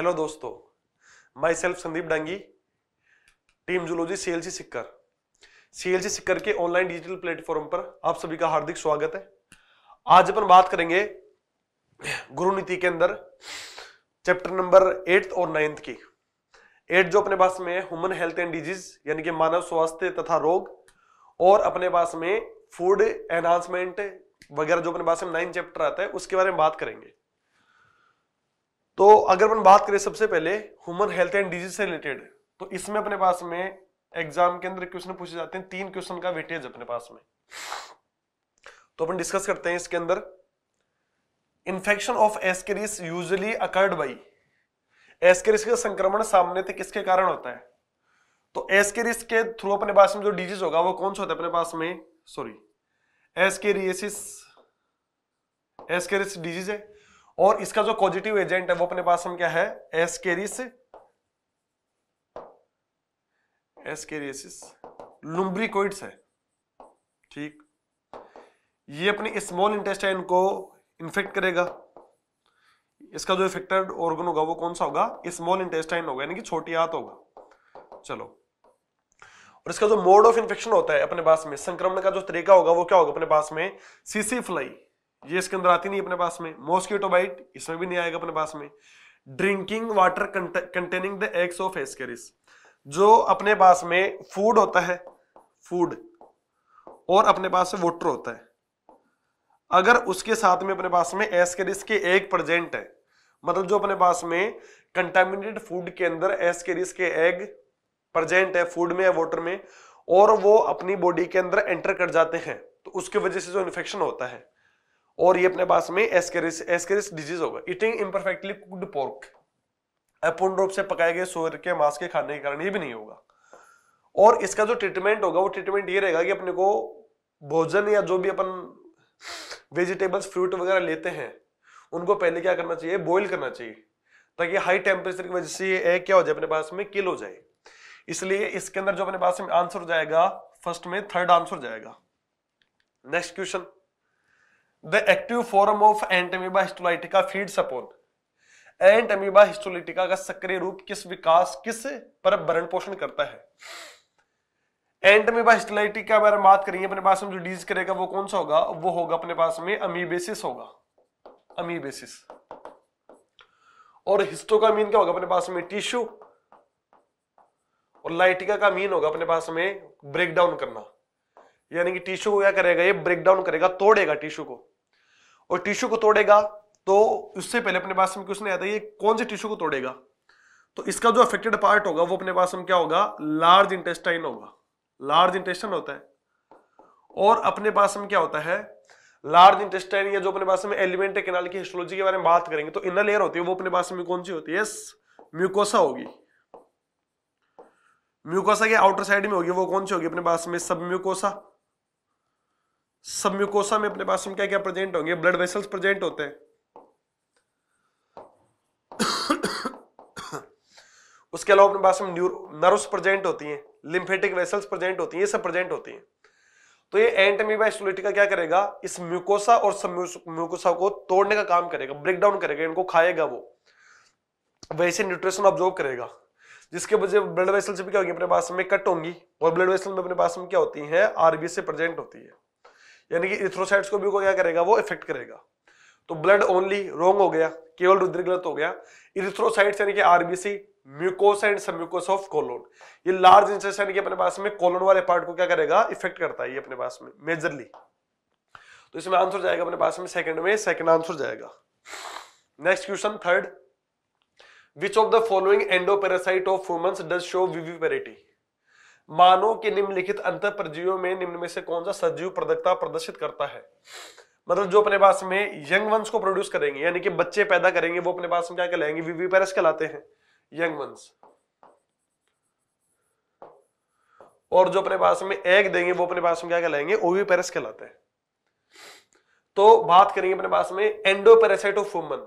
hello दोस्तों myself Sandeep Dangi team zoology CLC Sikar CLC Sikar के online digital platform पर आप सभी का हार्दिक स्वागत है आज अपन बात करेंगे गुरु नीति के अंदर चैप्टर नंबर एट्थ और नाइन्थ की एट जो अपने पास में है ह्यूमन हेल्थ एंड डिजीज यानी कि मानव स्वास्थ्य तथा रोग और अपने पास में फूड एनहांसमेंट वगैरह जो अपने पास में नाइन्थ चैप्टर आता है उसके बारे में बात करेंगे तो अगर अपन बात करें सबसे पहले ह्यूमन हेल्थ एंड डिजीज से रिलेटेड तो इसमें अपने पास में एग्जाम के अंदर क्वेश्चन पूछे जाते हैं तीन क्वेश्चन का वेटेज अपने पास में तो अपन डिस्कस करते हैं इसके अंदर infection of ascaris usually occurred by ascaris का संक्रमण सामने थे किसके कारण होता है तो एस्केरिस के थ्रू अपने पास में जो डिजीज होगा वो कौन सा होता है अपने पास में सॉरी एस्केरिस एस्केरिस डिजीज है और इसका जो पॉजिटिव एजेंट है वो अपने पास हम क्या है एस एस्केरियसिस लुम्ब्रिकोइड्स है ठीक ये अपने स्मॉल इंटेस्टाइन को इन्फेक्ट करेगा इसका जो इफेक्टेड ऑर्गन होगा वो कौन सा होगा स्मॉल इंटेस्टाइन होगा यानी कि छोटी हाथ होगा चलो और इसका जो मोड ऑफ इन्फेक्शन होता है अपने पास में संक्रमण का जो तरीका होगा वो क्या होगा अपने पास में सीसी फ्लाई ये इसके अंदर आती नहीं अपने पास में मॉस्किटो बाइट इसमें भी नहीं आएगा अपने पास में drinking water containing the eggs of ascaris जो अपने पास में फूड होता है फूड और अपने पास में वाटर होता है अगर उसके साथ में अपने पास में एस्केरिस के एग प्रेजेंट है मतलब जो अपने पास में कंटेमिनेटेड फूड के अंदर एस्केरिस के एग प्रेजेंट है फूड में या वाटर में और वो अपनी बॉडी के अंदर एंटर कर जाते हैं तो उसके वजह से जो इन्फेक्शन होता है और ये अपने पास में एस्केरिस एस्केरिस डिजीज होगा ईटिंग इम्परफेक्टली कुड पोर्क अपूर्ण रूप से पकाए गए सोर के मांस के खाने के कारण ये भी नहीं होगा और इसका जो ट्रीटमेंट होगा वो ट्रीटमेंट ये रहेगा कि अपने को भोजन या जो भी अपन वेजिटेबल्स फ्रूट वगैरह लेते हैं उनको पहले क्या करना चाहिए बॉईल करना चाहिए ताकि हाई टेम्परेचर की वजह से ये क्या हो जाए अपने पास में किल हो जाए इसलिए इसके अंदर जो अपने पास में आंसर हो जाएगा फर्स्ट में थर्ड आंसर हो जाएगा next question the active form of ant histolytica feed feeds upon histolytica histolytica का सक्रिय रूप किस विकास किस पर भरण पोषण करता है एंट हिस्टोलाइटिका अगर बात करेंगे अपने पास में जो डीज करेगा वो कौन सा होगा वो होगा अपने पास में अमीबेसिस होगा अमीबेसिस और हिस्टो का मीन क्या होगा अपने पास में टिश्यू और लाइटिका का मीन होगा अपने पास में ब्रेकडाउन करना यानी कि टिश्यू को क्या करेगा ये ब्रेकडाउन करेगा तोड़ेगा टिश्यू को और टिश्यू को तोड़ेगा तो उससे पहले अपने पास में क्वेश्चन आता है ये कौन से टिश्यू को तोड़ेगा तो इसका जो अफेक्टेड पार्ट होगा वो अपने पास में क्या होगा लार्ज इंटेस्टाइन होगा लार्ज इंटेस्टाइन होता है और अपने पास में क्या होता है लार्ज इंटेस्टाइन या जो अपने पास में एलिमेंट है कैनाल की हिस्ट्रोलॉजी के बारे में बात करेंगे तो इनर लेयर होती है वो अपने पास में कौन सी होती है म्यूकोसा होगी म्यूकोसा के आउटर साइड में होगी वो कौन सी होगी अपने पास में सब म्यूकोसा सम्युकोसा में अपने पास में क्या क्या प्रेजेंट होंगे ब्लड वेसल्स प्रेजेंट होते हैं उसके अलावा अपने पास में नर्व्स प्रेजेंट होती हैं लिम्फेटिक वेसल्स प्रेजेंट होती हैं ये सब प्रेजेंट होती हैं तो ये एंटमीबा स्टोलिटिका क्या करेगा इस म्यूकोसा और म्यूकोसा को तोड़ने का काम करेगा ब्रेक डाउन करेगा इनको खाएगा वो वैसे न्यूट्रिशन ऑब्जॉर्व करेगा जिसके वजह ब्लड वेसल्स भी क्या होगी अपने पास में कट होंगी और ब्लड वेसल में अपने पास में क्या होती है आरबीसी प्रेजेंट होती है यानी कि इथ्रोसाइट्स को भी तो को क्या करेगा वो इफेक्ट करेगा तो ब्लड ओनली रोंग हो गया केवल रुधिर गलत हो गया इरिथ्रोसाइट्स यानी कि RBC mucosa and submucosa of colon ये लार्ज इंसेशन के अपने पास में कोलोन वाले पार्ट को क्या करेगा इफेक्ट करता है ये अपने पास में मेजरली तो इसमें आंसर जाएगा अपने पास में सेकंड में सेकंड आंसर जाएगा next question third which of the following endoparasite of humans does show viviparity मानव के निम्नलिखित अंत परजीवियों में निम्न में से कौन सा सजीव प्रदकता प्रदर्शित करता है मतलब जो अपने पास में यंग वंश को प्रोड्यूस करेंगे यानी कि बच्चे पैदा करेंगे वो अपने पास में क्या कहलाएंगे वीवी कहलाते हैं यंग वंश और जो अपने पास में एग देंगे वो अपने पास में क्या कहलाएंगे ओवीपेरस कहलाते हैं तो बात करेंगे अपने पास में एंडोपेरासाइट ऑफ वुमन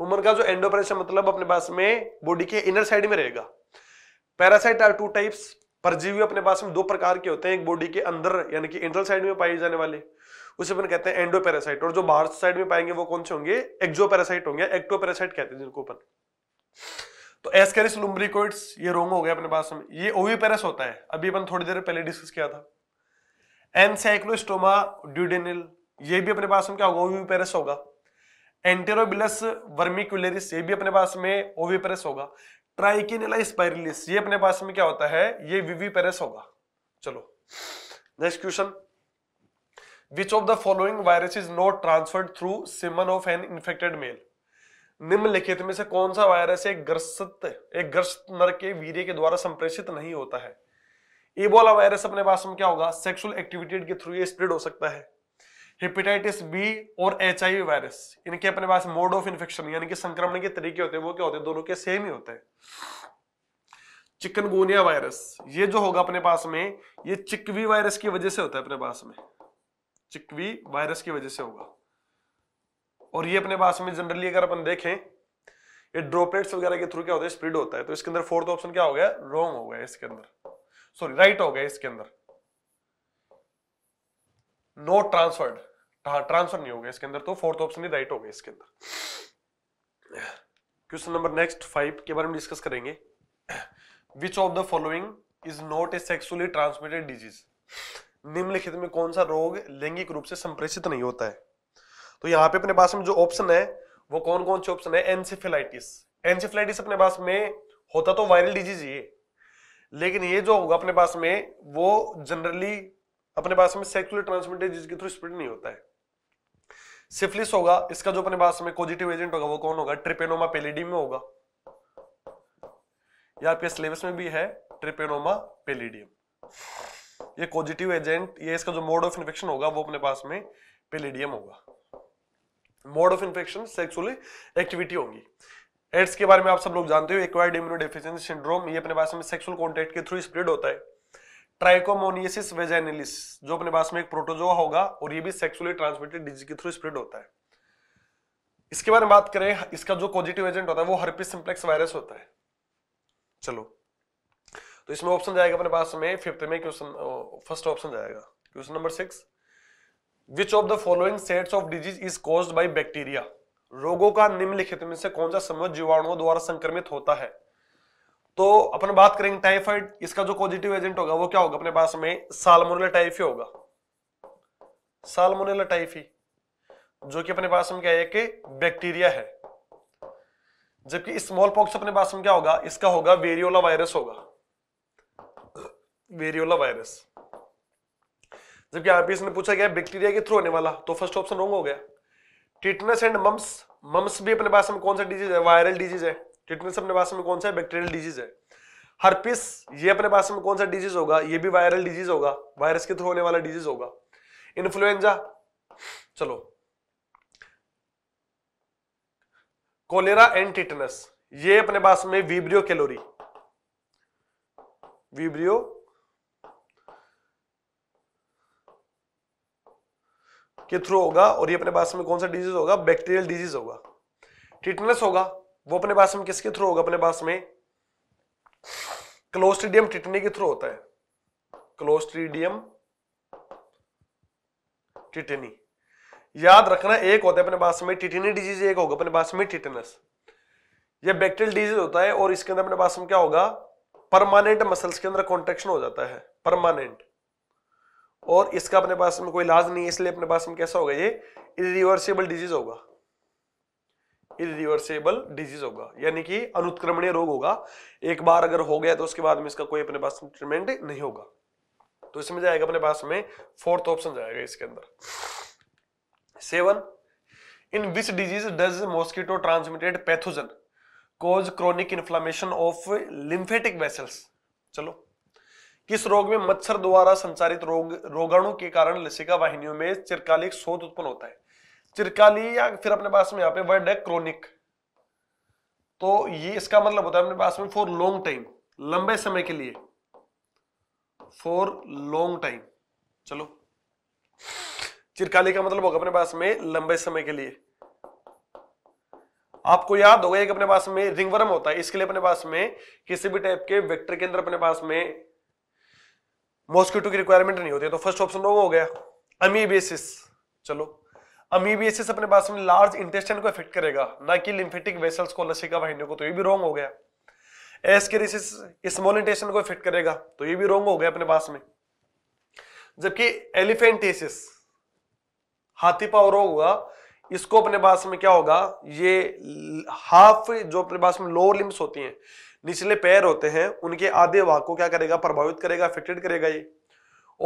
वुमन का जो एंडोपेरासाइट मतलब अपने पास में बॉडी के इनर साइड में रहेगा पैरासाइट आर टू टाइप्स परजीवी अपने पास में दो प्रकार के होते हैं एक बॉडी के अंदर यानी कि इंटरल साइड में पाए जाने वाले उसे अपन कहते हैं एंडो पैरासाइट और जो बाहर साइड में पाएंगे वो कौन से होंगे एक्जो पैरासाइट होंगे एक्टो पैरासाइट कहते हैं जिनको अपन तो एस्केरिस लुम्ब्रिकोइड्स ये रोंग हो गया अपने पास में ये ओवी पैरस होता है अभी अपन थोड़ी देर पहले डिस्कस किया था एनसाइक्लोस्टोमा ड्यूडेनिल ये भी अपने पास में क्या होगा ओवी पैरस होगा एंटेरोबिलस वर्मिकुलरिस ये भी अपने पास में ओवीपेरस होगा ट्राइकिनिला स्पायरिलिस ये अपने पास में क्या होता है ये विवी पेरेस होगा चलो next question which of the following virus is not transferred through semen of an infected male निम्नलिखित में से कौन सा वायरस एक ग्रसित एक ग्रस्त नर के वीर्य के द्वारा संप्रेषित नहीं होता है इबोला वायरस अपने पास में क्या होगा सेक्सुअल एक्टिविटी के थ्रू ये स्प्रेड हो सकता है हेपेटाइटिस बी और एच वायरस इनके अपने पास मोड ऑफ इन्फेक्शन यानी कि संक्रमण के तरीके होते हैं वो क्या होते हैं दोनों के सेम ही होते हैं चिकनगुनिया वायरस ये जो होगा अपने पास में ये चिकवी वायरस की वजह से होता है अपने पास में चिकवी वायरस की वजह से होगा और ये अपने पास में जनरली अगर अपन देखें ये ड्रोपलेट्स वगैरह के थ्रू क्या होता है स्प्रेड होता है तो इसके अंदर फोर्थ ऑप्शन क्या हो गया रॉन्ग हो गया इसके अंदर सॉरी राइट हो गया इसके अंदर नो ट्रांसफर्ड हाँ ट्रांसफर नहीं होगा इसके अंदर तो फोर्थ ऑप्शन ही राइट होगा इसके अंदर क्वेश्चन नंबर नेक्स्ट फाइव के बारे में डिस्कस करेंगे which of the following is not a sexually transmitted disease निम्नलिखित में कौन सा रोग लैंगिक रूप से संप्रेषित नहीं होता है तो यहाँ पे अपने पास में जो ऑप्शन है वो कौन कौन से ऑप्शन है एनसिफिलाइटिस एनसिफिलाइटिस अपने पास में होता तो वायरल डिजीज ये लेकिन ये जो होगा अपने पास में वो जनरली अपने पास में सेक्सुअल ट्रांसमिटेड के थ्रू स्प्रेड नहीं होता है सिफिलिस होगा इसका जो अपने पास में पॉजिटिव एजेंट होगा वो कौन होगा ट्रिपेनोमा पेलिडी में होगा या आपके सिलेबस में भी है ट्रिपेनोमा पेलिडियम ये पॉजिटिव एजेंट ये इसका जो मोड ऑफ इन्फेक्शन होगा वो अपने पास में पेलिडियम होगा mode of infection sexually activity होगी एड्स के बारे में आप सब लोग जानते हो एक्वायर्ड इम्यूनो डेफिशिएंसी सिंड्रोम ये अपने पास में सेक्सुअल कॉन्टेक्ट के थ्रू स्प्रेड होता है ट्राइकोमोनियसिस वेजाइनलिस जो अपने पास में एक प्रोटोजोआ होगा और ये भी सेक्सुअली ट्रांसमिटेड डिजीज के थ्रू स्प्रेड होता है इसके बारे में बात करें इसका जो पॉजिटिव एजेंट होता है वो हर्पिस सिंप्लेक्स वायरस होता है चलो तो इसमें ऑप्शन जाएगा अपने पास में फिफ्थ में क्वेश्चन फर्स्ट ऑप्शन जाएगा question number six which of the following sets of disease is caused by bacteria रोगों का निम्नलिखित में से कौन सा समूह जीवाणुओं द्वारा संक्रमित होता है तो अपन बात करेंगे टाइफाइड इसका जो पॉजिटिव एजेंट होगा वो क्या होगा अपने पास में सालमोनेला टाइफी होगा सालमोनेला टाइफी जो कि अपने पास में क्या है कि बैक्टीरिया है जबकि स्मॉल पॉक्स अपने पास में क्या होगा इसका होगा वेरियोला वायरस होगा वेरियोला वायरस जबकि आप ने पूछा गया बैक्टीरिया के थ्रू होने वाला तो फर्स्ट ऑप्शन रॉन्ग हो गया टिटनस एंड मम्स मम्स भी अपने पास में कौन सा डिजीज है वायरल डिजीज है टिटनेस अपने पास में कौन सा है बैक्टीरियल डिजीज है हर्पिस ये अपने पास में कौन सा डिजीज होगा ये भी वायरल डिजीज होगा वायरस के थ्रू होने वाला डिजीज होगा इन्फ्लुएंजा चलो कोलेरा एंड टिटनस ये अपने पास में विब्रियो कैलोरी विब्रियो के थ्रू होगा और ये अपने पास में कौन सा डिजीज होगा बैक्टीरियल डिजीज होगा टिटनस होगा वो अपने पास में किसके थ्रू होगा अपने पास में क्लोस्ट्रीडियम टिटनी के थ्रू होता है क्लोस्ट्रीडियम टिटनी याद रखना एक होता है अपने पास में टिटनी डिजीज एक होगा अपने पास में टिटनस ये बैक्टेरियल डिजीज होता है और इसके अंदर अपने पास में क्या होगा परमानेंट मसल्स के अंदर कॉन्ट्रेक्शन हो जाता है परमानेंट और इसका अपने पास में कोई इलाज नहीं है इसलिए अपने पास में कैसा होगा ये इरिवर्सिबल डिजीज होगा इरिवर्सेबल डिजीज होगा यानी कि अनुत्क्रमणीय रोग होगा एक बार अगर हो गया तो उसके बाद में इसका कोई अपने पास ट्रीटमेंट नहीं होगा तो इसमें जाएगा अपने पास में फोर्थ ऑप्शन जाएगा इसके अंदर seven in which disease does mosquito transmitted pathogen cause chronic inflammation of lymphatic vessels चलो किस रोग में मच्छर द्वारा संचारित रोग रोगाणु के कारण लसिका वाहिनियों में चिरकालिक शोध उत्पन्न होता है चिरकाली या फिर अपने पास में यहाँ पे वर्ड है क्रोनिक तो ये इसका मतलब होता है अपने पास में फॉर लॉन्ग टाइम लंबे समय के लिए फॉर लॉन्ग टाइम चलो चिरकाली का मतलब होगा अपने पास में लंबे समय के लिए आपको याद होगा एक अपने पास में रिंगवर्म होता है इसके लिए अपने पास में किसी भी टाइप के वेक्टर के अंदर अपने पास में मॉस्किटो की रिक्वायरमेंट नहीं होती तो फर्स्ट ऑप्शन तो हो गया अमीबेसिस चलो अमीबियसिस अपने पास में लार्ज इंटेस्टाइन को इफेक्ट करेगा ना कि लिम्फेटिक वेसल्स को लसिका वाहिनियों को तो ये भी रॉन्ग हो गया एस्केरिसिस स्मॉल इंटेस्टाइन को इफेक्ट करेगा तो ये भी रॉन्ग हो गया अपने पास में जबकि एलिफेंटेसिस हाथी पाव रोग होगा इसको अपने पास में क्या होगा ये हाफ जो अपने पास में लोअर लिम्स होती हैं निचले पैर होते हैं उनके आधे भाग को क्या करेगा प्रभावित करेगा अफेक्टेड करेगा ये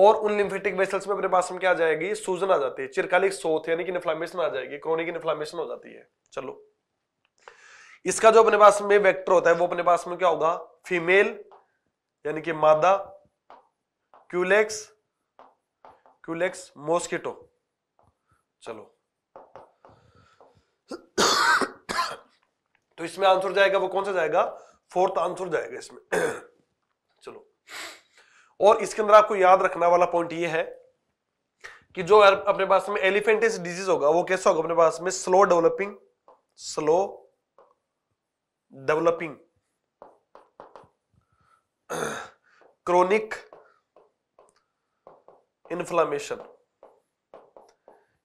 और उन लिम्फेटिक वेसल्स में अपने में क्या आ जाएगी सूजन आ जाती है चिरकालिक सोथ यानी कि इन्फ्लामेशन आ जाएगी क्रोनिक इन्फ्लामेशन हो जाती है चलो इसका जो अपने पास में वेक्टर होता है वो अपने पास में क्या होगा फीमेल यानी कि मादा क्यूलेक्स क्यूलेक्स मॉस्किटो चलो तो इसमें आंसर जाएगा वो कौन सा जाएगा फोर्थ आंसर जाएगा इसमें चलो और इसके अंदर आपको याद रखना वाला पॉइंट ये है कि जो अपने पास में एलिफेंटिस डिजीज होगा वो कैसा होगा अपने पास में slow developing slow developing chronic inflammation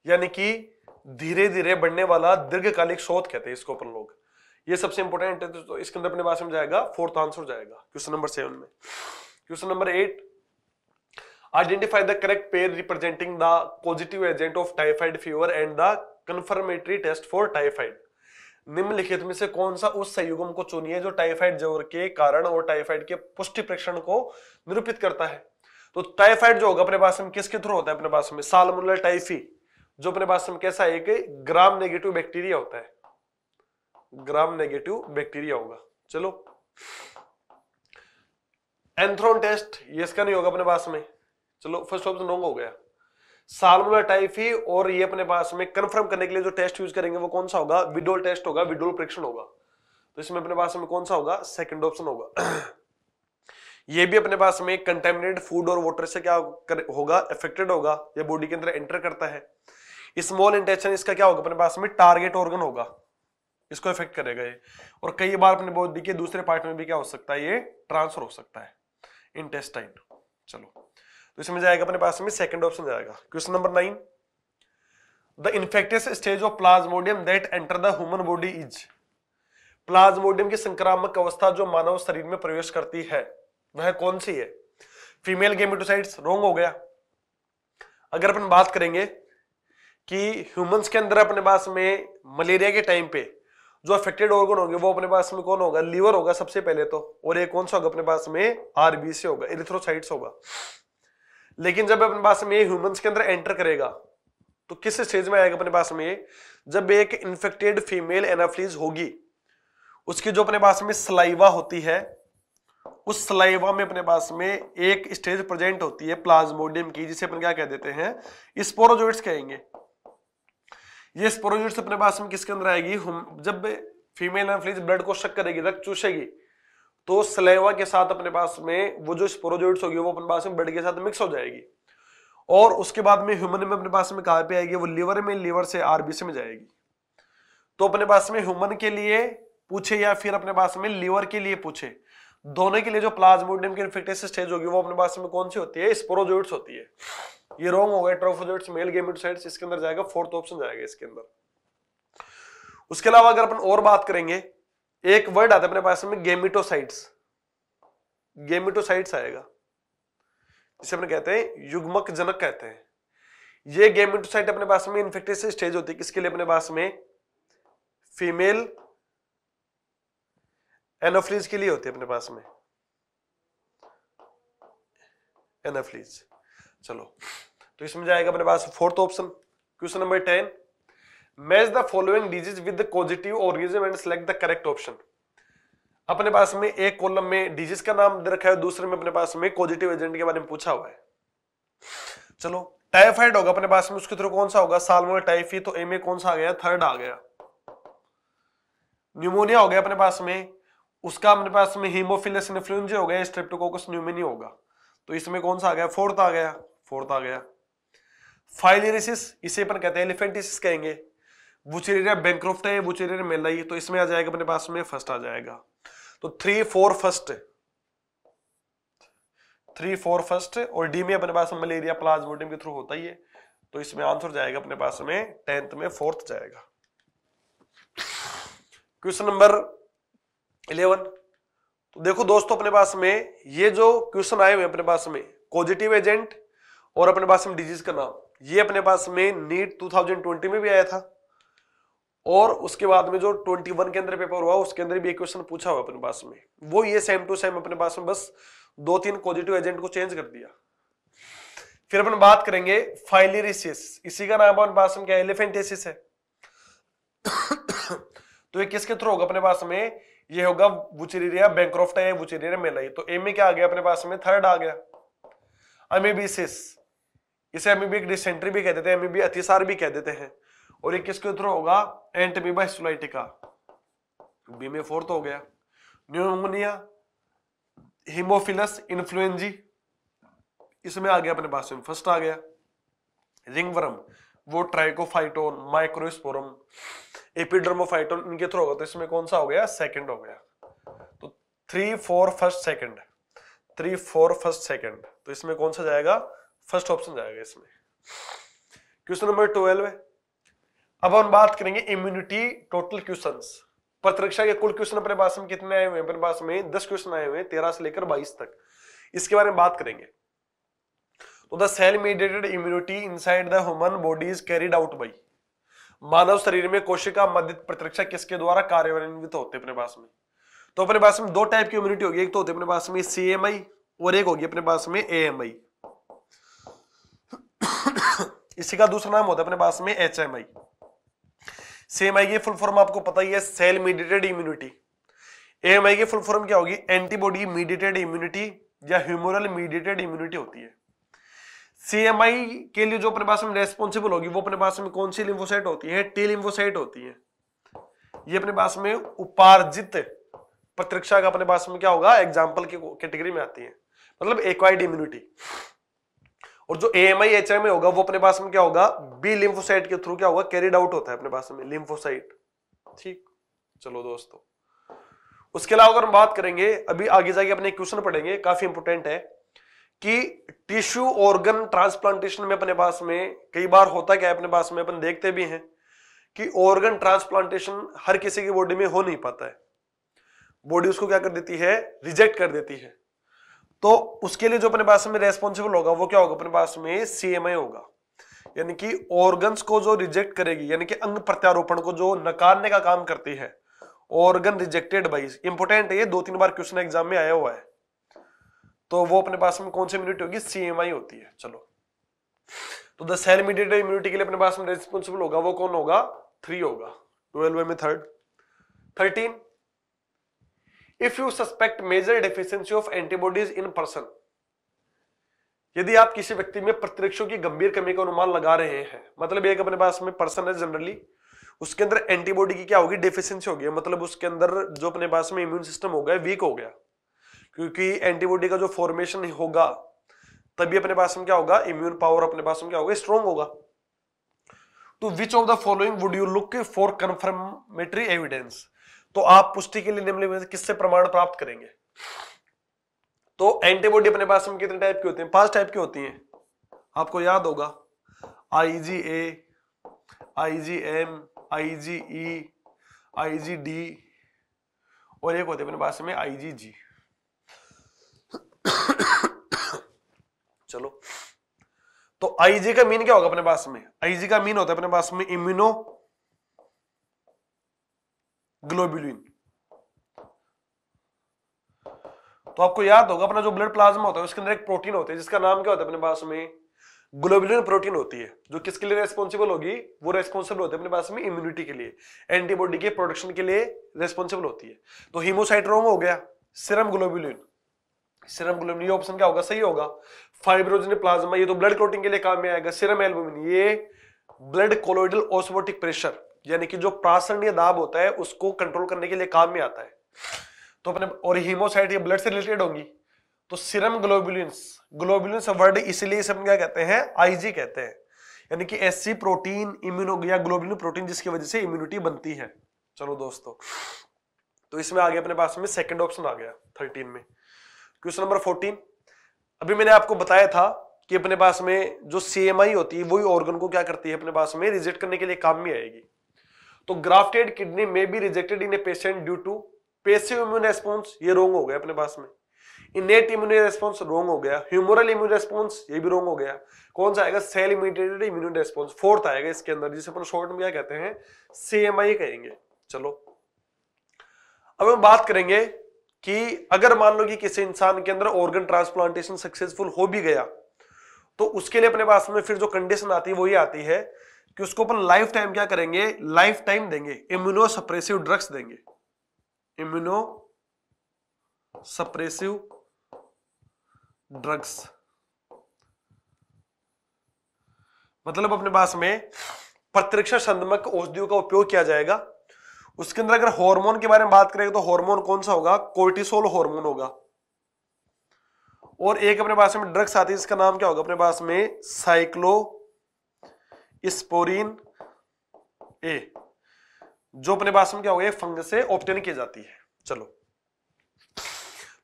यानी कि धीरे धीरे बढ़ने वाला दीर्घकालिक शोध कहते हैं इसको अपन लोग ये सबसे इंपॉर्टेंट है तो इसके अंदर अपने पास में जाएगा फोर्थ आंसर जाएगा क्वेश्चन नंबर सेवन में question number eight identify the correct pair representing the positive agent of typhoid fever and the confirmatory test for typhoid निम्नलिखित में से कौन सा उस संयुगम को चुनिए जो टाइफाइड ज्वर के कारण और टाइफाइड के पुष्टि प्रेक्षण को निरूपित करता है तो टाइफाइड जो होगा अपने पास में किसके थ्रू होता है अपने पास में सालमोनेला टाइफी जो अपने पास में कैसा एक ग्राम नेगेटिव बैक्टीरिया होता है ग्राम नेगेटिव बैक्टीरिया होगा चलो एंथ्रोन टेस्ट ये इसका नहीं होगा अपने पास में चलो फर्स्ट ऑप्शन रॉन्ग हो गया सालमोला टाइफी और ये अपने पास में कंफर्म करने के लिए जो टेस्ट यूज करेंगे वो कौन सा होगा विडोल टेस्ट होगा विडोल परीक्षण होगा तो इसमें अपने पास में कौन सा होगा सेकंड ऑप्शन होगा ये भी अपने पास में कंटेमिनेटेड फूड और वाटर से क्या होगा इफेक्टेड होगा यह बॉडी के अंदर एंटर करता है स्मॉल इंटेस्टाइन इसका क्या होगा अपने पास में टारगेट ऑर्गन होगा इसको इफेक्ट करेगा ये और कई बार अपने बॉडी के दूसरे पार्ट में भी क्या हो सकता है ये ट्रांसफर हो सकता है इंटेस्टाइन चलो तो इसमें जाएगा अपने पास में सेकंड ऑप्शन जाएगा question number nine the infected stage of plasmodium that enter the human body is plasmodium की संक्रामक अवस्था जो मानव शरीर में प्रवेश करती है वह कौन सी है फीमेल गेमिटोसाइट्स रोंग हो गया अगर अपन बात करेंगे कि ह्यूमंस के अंदर अपने पास में मलेरिया के टाइम पे जो अफेक्टेड ऑर्गन होंगे वो अपने पास में कौन होगा लीवर होगा सबसे पहले तो और ये कौन सा होगा अपने पास में आरबीसी होगा इरिथ्रोसाइट्स होगा लेकिन जब अपने पास में ये ह्यूमंस के अंदर एंटर करेगा तो किस स्टेज में आएगा अपने पास में जब एक इन्फेक्टेड फीमेल एनाफ्लीज होगी उसकी जो अपने पास में सलाइवा होती है उस सलाइवा में अपने पास में एक स्टेज प्रेजेंट होती है प्लाज्मोडियम की जिसे अपन क्या कह देते हैं स्पोरोजोइड्स कहेंगे ये स्पोरोजोइड्स अपने पास में किसके अंदर आएगी जब फीमेल एनाफ्लीज ब्लड को शक करेगी रक्त चूसेगी तो सलेवा के साथ अपने पास में वो जो स्पोरोजोइड्स होगी वो अपने पास में ब्लड के साथ मिक्स हो जाएगी और उसके बाद में ह्यूमन में अपने पास में कहा पे आएगी वो लीवर में लीवर से आरबीसी में जाएगी तो अपने पास में ह्यूमन के लिए पूछे या फिर अपने पास में लीवर के लिए पूछे दोनों के लिए जो प्लाज्मोडियम की इन्फेक्टेस स्टेज होगी वो अपने पास में कौन सी होती है स्पोरोजोइड्स होती है ये रॉन्ग हो गए ट्रोफोजोइड्स मेल गेमेटोसाइट्स इसके अंदर जाएगा फोर्थ ऑप्शन जाएगा इसके अंदर उसके अलावा अगर अपन और बात करेंगे एक वर्ड आता है अपने पास में गेमिटोसाइट्स गेमिटोसाइट्स आएगा जिसे अपने कहते हैं युग्मक जनक कहते हैं ये गेमिटोसाइट अपने पास में इन्फेक्टेड स्टेज होती है किसके लिए अपने पास में फीमेल एनोफ्लीज के लिए होती है अपने पास में एनाफ्लीज चलो तो इसमें जाएगा अपने पास fourth option question number ten match the following disease with positive organism and select the correct option अपने पास में एक कॉलम में डिजीज का नाम दे रखा है दूसरे में अपने पास में पॉजिटिव एजेंट के बारे में पूछा हुआ है चलो टाइफाइड होगा अपने पास में उसके थ्रू कौन सा होगा सालमोना टाइफी तो एम कौन सा आ गया थर्ड आ गया न्यूमोनिया हो गया अपने पास में उसका अपने पास में हीमोफिलस इन्फ्लुएंजा हो गया स्ट्रेप्टोकोकस न्यूमोनिया होगा तो इसमें कौन सा आ गया फोर्थ आ गया फोर्थ आ गया फाइलेरिसिस इसे अपन कहते हैं एलिफेंटिस कहेंगे वुचेरिया बैंक्रॉफ्ट है वुचेरिया मेला ही तो इसमें आ जाएगा अपने पास में फर्स्ट आ जाएगा तो three four first three four first और डी में अपने पास में मलेरिया प्लाज्मोडियम के थ्रू होता ही है तो इसमें आंसर जाएगा अपने पास में टेंथ में फोर्थ जाएगा क्वेश्चन नंबर इलेवन तो देखो दोस्तों अपने पास में ये जो क्वेश्चन आए हुए अपने पास में पॉजिटिव एजेंट और अपने पास में डिजीज का नाम ये अपने पास में नीट 2020 में भी आया था और उसके बाद में जो 21 के अंदर पेपर हुआ उसके अंदर भी एक क्वेश्चन पूछा हुआ अपने पास में वो ये सेम टू सेम अपने पास में बस दो तीन पॉजिटिव एजेंट को चेंज कर दिया फिर अपन बात करेंगे फाइलेरिसिस इसी का नाम अपने पास में क्या एलिफेंटेसिस है तो ये किसके थ्रू होगा अपने पास में ये होगा वुचेरिया बैंक्रोफ्ट है वुचेरिया मेला तो एम में क्या आ गया अपने पास में थर्ड आ गया अमीबिसिस इसे अमीबी डिसेंट्री भी कह देते हैं अमीबी अतिसार भी कह देते हैं और ये किसके थ्रू होगा एंटमीबा हिस्टोलाइटिका बीमे फोर फोर्थ हो गया न्यूमोनिया हिमोफिलस इन्फ्लुएंजी इसमें आ गया अपने पास में फर्स्ट आ गया रिंगवरम वो ट्राइकोफाइटोन माइक्रोस्पोरम एपिड्रमोफाइटोन इनके थ्रू होगा तो इसमें कौन सा हो गया सेकंड हो गया तो three four first second three four first second तो इसमें कौन सा जाएगा फर्स्ट ऑप्शन जाएगा इसमें क्वेश्चन नंबर ट्वेल्व है अब हम बात करेंगे इम्यूनिटी टोटल क्वेश्चन परीक्षा के कुल क्वेश्चन अपने पास में कितने आए हुए अपने पास में दस क्वेश्चन आए हुए तेरह से लेकर बाईस तक इसके बारे में बात करेंगे तो the cell mediated immunity inside the human body is carried out by मानव शरीर में कोशिका मध्य प्रतिरक्षा किसके द्वारा कार्यान्वित होते हैं अपने पास में तो अपने पास में दो टाइप की इम्यूनिटी होगी एक तो होती है अपने पास में सीएमआई और एक होगी अपने पास में एएमआई इसी का दूसरा नाम होता है अपने पास में एचएमआई सेम आएगी फुल फॉर्म आपको पता ही है सेल मीडिएटेड इम्यूनिटी एम आएगी फुल फॉर्म क्या होगी एंटीबॉडी मीडिएटेड इम्यूनिटी या ह्यूमरल मीडिएटेड इम्यूनिटी होती है सीएमआई के लिए जो अपने पास में रेस्पॉन्सिबल होगी वो अपने पास में कौन सी लिम्फोसाइट होती है टी लिम्फोसाइट होती है ये अपने पास में उपार्जित प्रतिरक्षा का अपने पास में क्या होगा एग्जाम्पल की कैटेगरी में आती है मतलब एक्वाइड इम्यूनिटी और जो A M I H M I होगा वो अपने पास में क्या होगा बी लिम्फोसाइट के थ्रू क्या होगा कैरिड आउट होता है अपने पास में लिम्फोसाइट ठीक चलो दोस्तों उसके अलावा अगर हम बात करेंगे अभी आगे जाके अपने क्वेश्चन पढ़ेंगे काफी इंपोर्टेंट है कि टिश्यू ऑर्गन ट्रांसप्लांटेशन में अपने पास में कई बार होता क्या है अपने पास में अपन देखते भी हैं कि ऑर्गन ट्रांसप्लांटेशन हर किसी की बॉडी में हो नहीं पाता है बॉडी उसको क्या कर देती है रिजेक्ट कर देती है तो उसके लिए जो अपने पास में रेस्पॉन्सिबल होगा वो क्या होगा अपने पास में सीएमआई होगा यानी कि ऑर्गन्स को जो रिजेक्ट करेगी यानी कि अंग प्रत्यारोपण को जो नकारने का काम करती है ऑर्गन रिजेक्टेड बाई इंपोर्टेंट है ये दो तीन बार क्वेश्चन एग्जाम में आया हुआ है तो वो अपने पास में कौन सी इम्यूनिटी होगी सीएमआई होती है चलो तो द सेल मीडिएटेड इम्यूनिटी के लिए अपने पास में रेस्पॉन्सिबल होगा वो कौन होगा थ्री होगा ट्वेल्व में third thirteen if you suspect major deficiency of antibodies in person यदि आप किसी व्यक्ति में प्रतिरक्षों की गंभीर कमी का अनुमान लगा रहे हैं मतलब एक अपने पास में पर्सन है जनरली उसके अंदर एंटीबॉडी की क्या होगी डेफिशिएंसी होगी मतलब उसके अंदर जो अपने पास में इम्यून सिस्टम हो गया वीक हो गया क्योंकि एंटीबॉडी का जो फॉर्मेशन होगा तभी अपने पास में क्या होगा इम्यून पावर अपने पास में क्या होगा स्ट्रॉन्ग होगा तो which of the following would you look for confirmatory evidence तो आप पुष्टि के लिए निम्नलिखित किससे प्रमाण प्राप्त करेंगे तो एंटीबॉडी अपने पास में कितने टाइप की होती है पांच टाइप की होती है आपको याद होगा IgA IgM A I G M E I G D और एक होते अपने पास में आई जी जी चलो तो आईजी का मीन क्या होगा अपने पास में आईजी का मीन होता है अपने पास में इम्यूनो ग्लोबुलिन तो आपको याद होगा अपना जो ब्लड प्लाज्मा होता है उसके अंदर एक प्रोटीन होता है जिसका नाम क्या होता है अपने पास में ग्लोबुलिन प्रोटीन होती है जो किसके लिए रेस्पॉन्सिबल होगी वो रेस्पॉन्सिबल होते हैं अपने पास में इम्यूनिटी के लिए एंटीबॉडी के प्रोडक्शन के लिए रेस्पॉन्सिबल होती है तो हीमोसाइट हो गया सिरम ग्लोबुलिन सिरम ग्लोबुलिन ये ऑप्शन क्या होगा सही होगा फाइब्रोजन प्लाज्मा ये तो ब्लड क्लोटिंग के लिए काम में आएगा सिरम एल्बुमिन ये ब्लड कोलोइडल ऑस्मोटिक प्रेशर यानी कि जो प्रासरणीय दाब होता है उसको कंट्रोल करने के लिए काम में आता है तो अपने और हीमोसाइट ये ब्लड से रिलेटेड होंगी तो सिरम ग्लोबुलस ग्लोबुलस वर्ड इसलिए इसे हम क्या कहते हैं आईजी कहते हैं यानी कि एससी प्रोटीन इम्यूनो या ग्लोबुल प्रोटीन जिसकी वजह से इम्यूनिटी बनती है चलो दोस्तों तो इसमें आ गया अपने पास में सेकेंड ऑप्शन आ गया थर्टीन में क्वेश्चन नंबर फोर्टीन अभी मैंने आपको बताया था कि अपने पास में जो सी होती है वही ऑर्गन को क्या करती है अपने पास में रिजेक्ट करने के लिए काम में आएगी तो grafted kidney may be rejected in a patient due to passive immune response ये रोंग हो गया अपने पास में इनेट इम्यून रेस्पॉन्स रोंग हो गया ह्यूमरल इम्यून रेस्पॉन्स ये भी रोंग हो गया कौन सा आएगा cell mediated immune response fourth आएगा इसके अंदर जिसे अपन शॉर्ट में क्या कहते हैं सीएमआई कहेंगे चलो अब हम बात करेंगे कि अगर मान लो कि किसी इंसान के अंदर ऑर्गन ट्रांसप्लांटेशन सक्सेसफुल हो भी गया तो उसके लिए अपने पास में फिर जो कंडीशन आती है वही आती है कि उसको अपन लाइफ टाइम क्या करेंगे लाइफ टाइम देंगे इम्यूनो सप्रेसिव ड्रग्स देंगे इम्यूनो सप्रेसिव ड्रग्स मतलब अपने पास में प्रतिरक्षा संदमक औषधियों का उपयोग किया जाएगा उसके अंदर अगर हार्मोन के बारे में बात करेंगे तो हार्मोन कौन सा होगा कोर्टिसोल हार्मोन होगा और एक अपने पास में ड्रग्स आती है इसका नाम क्या होगा अपने पास में साइक्लो स्पोरिन ए जो अपने पास में क्या हो गया फंगस से ऑप्टेन की जाती है चलो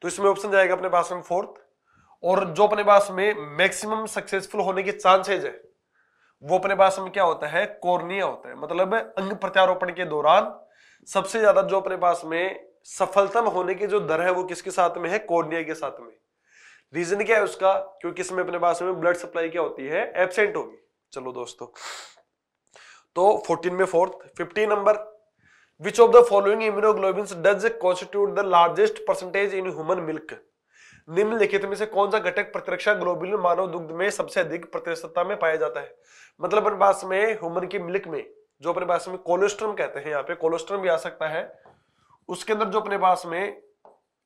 तो इसमें ऑप्शन जाएगा अपने पास में फोर्थ और जो अपने पास में मैक्सिमम सक्सेसफुल होने के चांसेज है वो अपने पास में क्या होता है कोर्निया होता है मतलब अंग प्रत्यारोपण के दौरान सबसे ज्यादा जो अपने पास में सफलतम होने के जो दर है वो किसके साथ में है कोर्निया के साथ में रीजन क्या है उसका क्योंकि इसमें अपने पास में ब्लड सप्लाई क्या होती है एबसेंट होगी चलो दोस्तों तो 14 में fourth 15 number which of the following immunoglobulin does constitute the largest percentage in human milk निम्नलिखित में से कौन सा घटक प्रतिरक्षा ग्लोबिन मानव दुग्ध में सबसे अधिक प्रतिशतता में पाया जाता है मतलब अपने पास में ह्यूमन की मिल्क में जो अपने पास में कोलेस्ट्रम कहते हैं यहाँ पे कोलेस्ट्रम भी आ सकता है उसके अंदर जो अपने पास में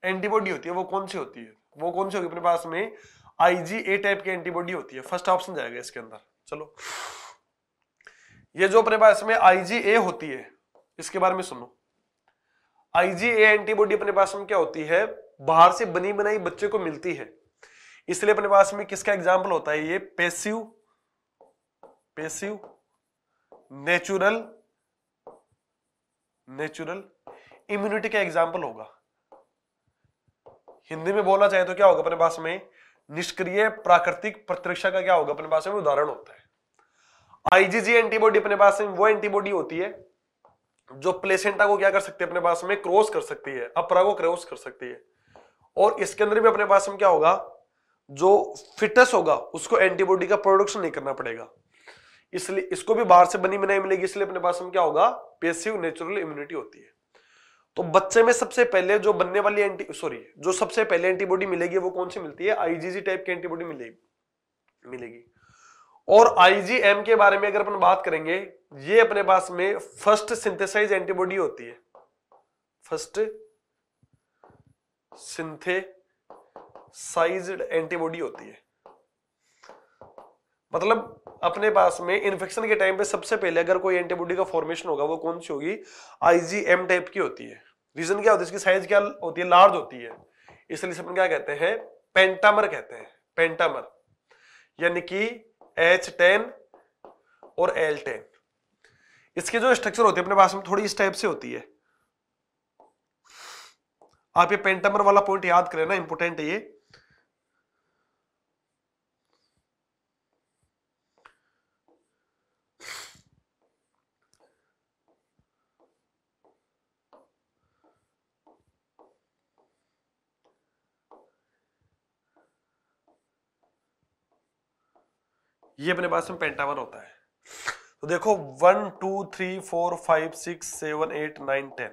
एंटीबॉडी होती है वो कौन सी होती है वो कौन सी होगी अपने पास में आईजी ए टाइप की एंटीबॉडी होती है फर्स्ट ऑप्शन जाएगा इसके अंदर चलो ये जो अपने पास में आईजीए होती है इसके बारे में सुनो आईजीए एंटीबॉडी अपने पास में क्या होती है बाहर से बनी बनाई बच्चे को मिलती है इसलिए अपने पास में किसका एग्जाम्पल होता है ये passive passive natural natural immunity का एग्जाम्पल होगा हिंदी में बोलना चाहे तो क्या होगा अपने पास में निष्क्रिय प्राकृतिक प्रतिरक्षा का क्या होगा अपने पास में उदाहरण होता है आईजीजी एंटीबॉडी अपने पास में वो एंटीबॉडी होती है जो प्लेसेंटा को क्या कर सकती है अपने पास में क्रॉस कर सकती है अपरा को क्रॉस कर सकती है और इसके अंदर भी अपने पास में क्या होगा जो फिटनेस होगा उसको एंटीबॉडी का प्रोडक्शन नहीं करना पड़ेगा इसलिए इसको भी बाहर से बनी बनाई मिलेगी इसलिए अपने पास में क्या होगा पेसिव नेचुरल इम्यूनिटी होती है तो बच्चे में सबसे पहले जो बनने वाली एंटी सॉरी जो सबसे पहले एंटीबॉडी मिलेगी वो कौन सी मिलती है आईजीजी टाइप की एंटीबॉडी मिलेगी मिलेगी और आईजीएम के बारे में अगर अपन बात करेंगे ये अपने पास में फर्स्ट सिंथेसाइज एंटीबॉडी होती है फर्स्ट सिंथे एंटीबॉडी होती है मतलब अपने पास में इन्फेक्शन के टाइम पे सबसे पहले अगर कोई एंटीबॉडी का फॉर्मेशन होगा वो कौन सी होगी आईजीएम टाइप की होती है रीजन क्या होता है इसकी साइज क्या होती है लार्ज होती है इसलिए अपन क्या कहते हैं पेंटामर कहते हैं पेंटामर यानी कि एच टेन और एल टेन इसके जो स्ट्रक्चर होते हैं अपने पास में थोड़ी इस टाइप से होती है आप ये पेंटामर वाला पॉइंट याद करें ना इंपोर्टेंट है ये ये अपने पास में पेंटावन होता है तो देखो one two three four five six seven eight nine ten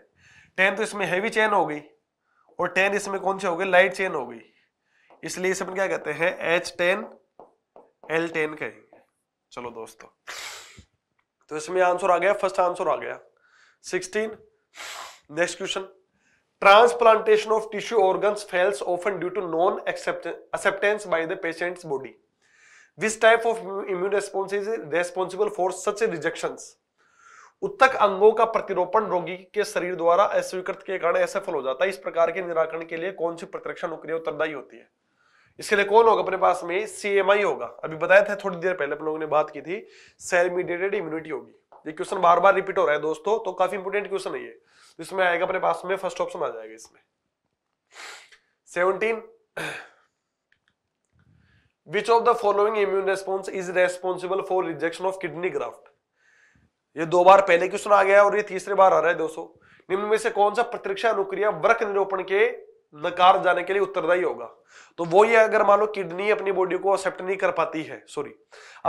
ten तो इसमें हैवी चेन हो गई और टेन इसमें कौन से हो गए लाइट चेन हो गई इसलिए इसे अपन क्या कहते हैं एच टेन एल टेन कहेंगे चलो दोस्तों तो इसमें आंसर आ गया फर्स्ट आंसर आ गया sixteen next question transplantation of tissue organs fails often due to non acceptance by the patient's body This type of immune response is responsible for such rejection उत्तक अंगों का प्रतिरोपण रोगी के शरीर द्वारा अस्वीकृत के कारण असफल हो जाता है इस प्रकार के निराकरण के लिए कौन सी प्रतिरक्षा अनुक्रिया उत्तरदायी होती है इसके लिए कौन होगा अपने पास में सीएमआई होगा अभी बताया था थोड़ी देर पहले अपन लोगों ने बात की थी सेल मीडिएटेड इम्यूनिटी होगी ये क्वेश्चन बार बार रिपीट हो रहा है दोस्तों तो काफी इंपोर्टेंट क्वेश्चन है ये तो इसमें आएगा अपने पास में फर्स्ट ऑप्शन आ जाएगा इसमें seventeen which of the following immune response is responsible for rejection of kidney graft ये दो बार पहले क्वेश्चन आ गया और ये तीसरे बार आ रहा है दोस्तों निम्न में से कौन सा प्रतिरक्षा अनुक्रिया वृक निरूपण के नकार जाने के लिए उत्तरदायी होगा तो वो ये अगर मान लो किडनी अपनी बॉडी को एक्सेप्ट नहीं कर पाती है सॉरी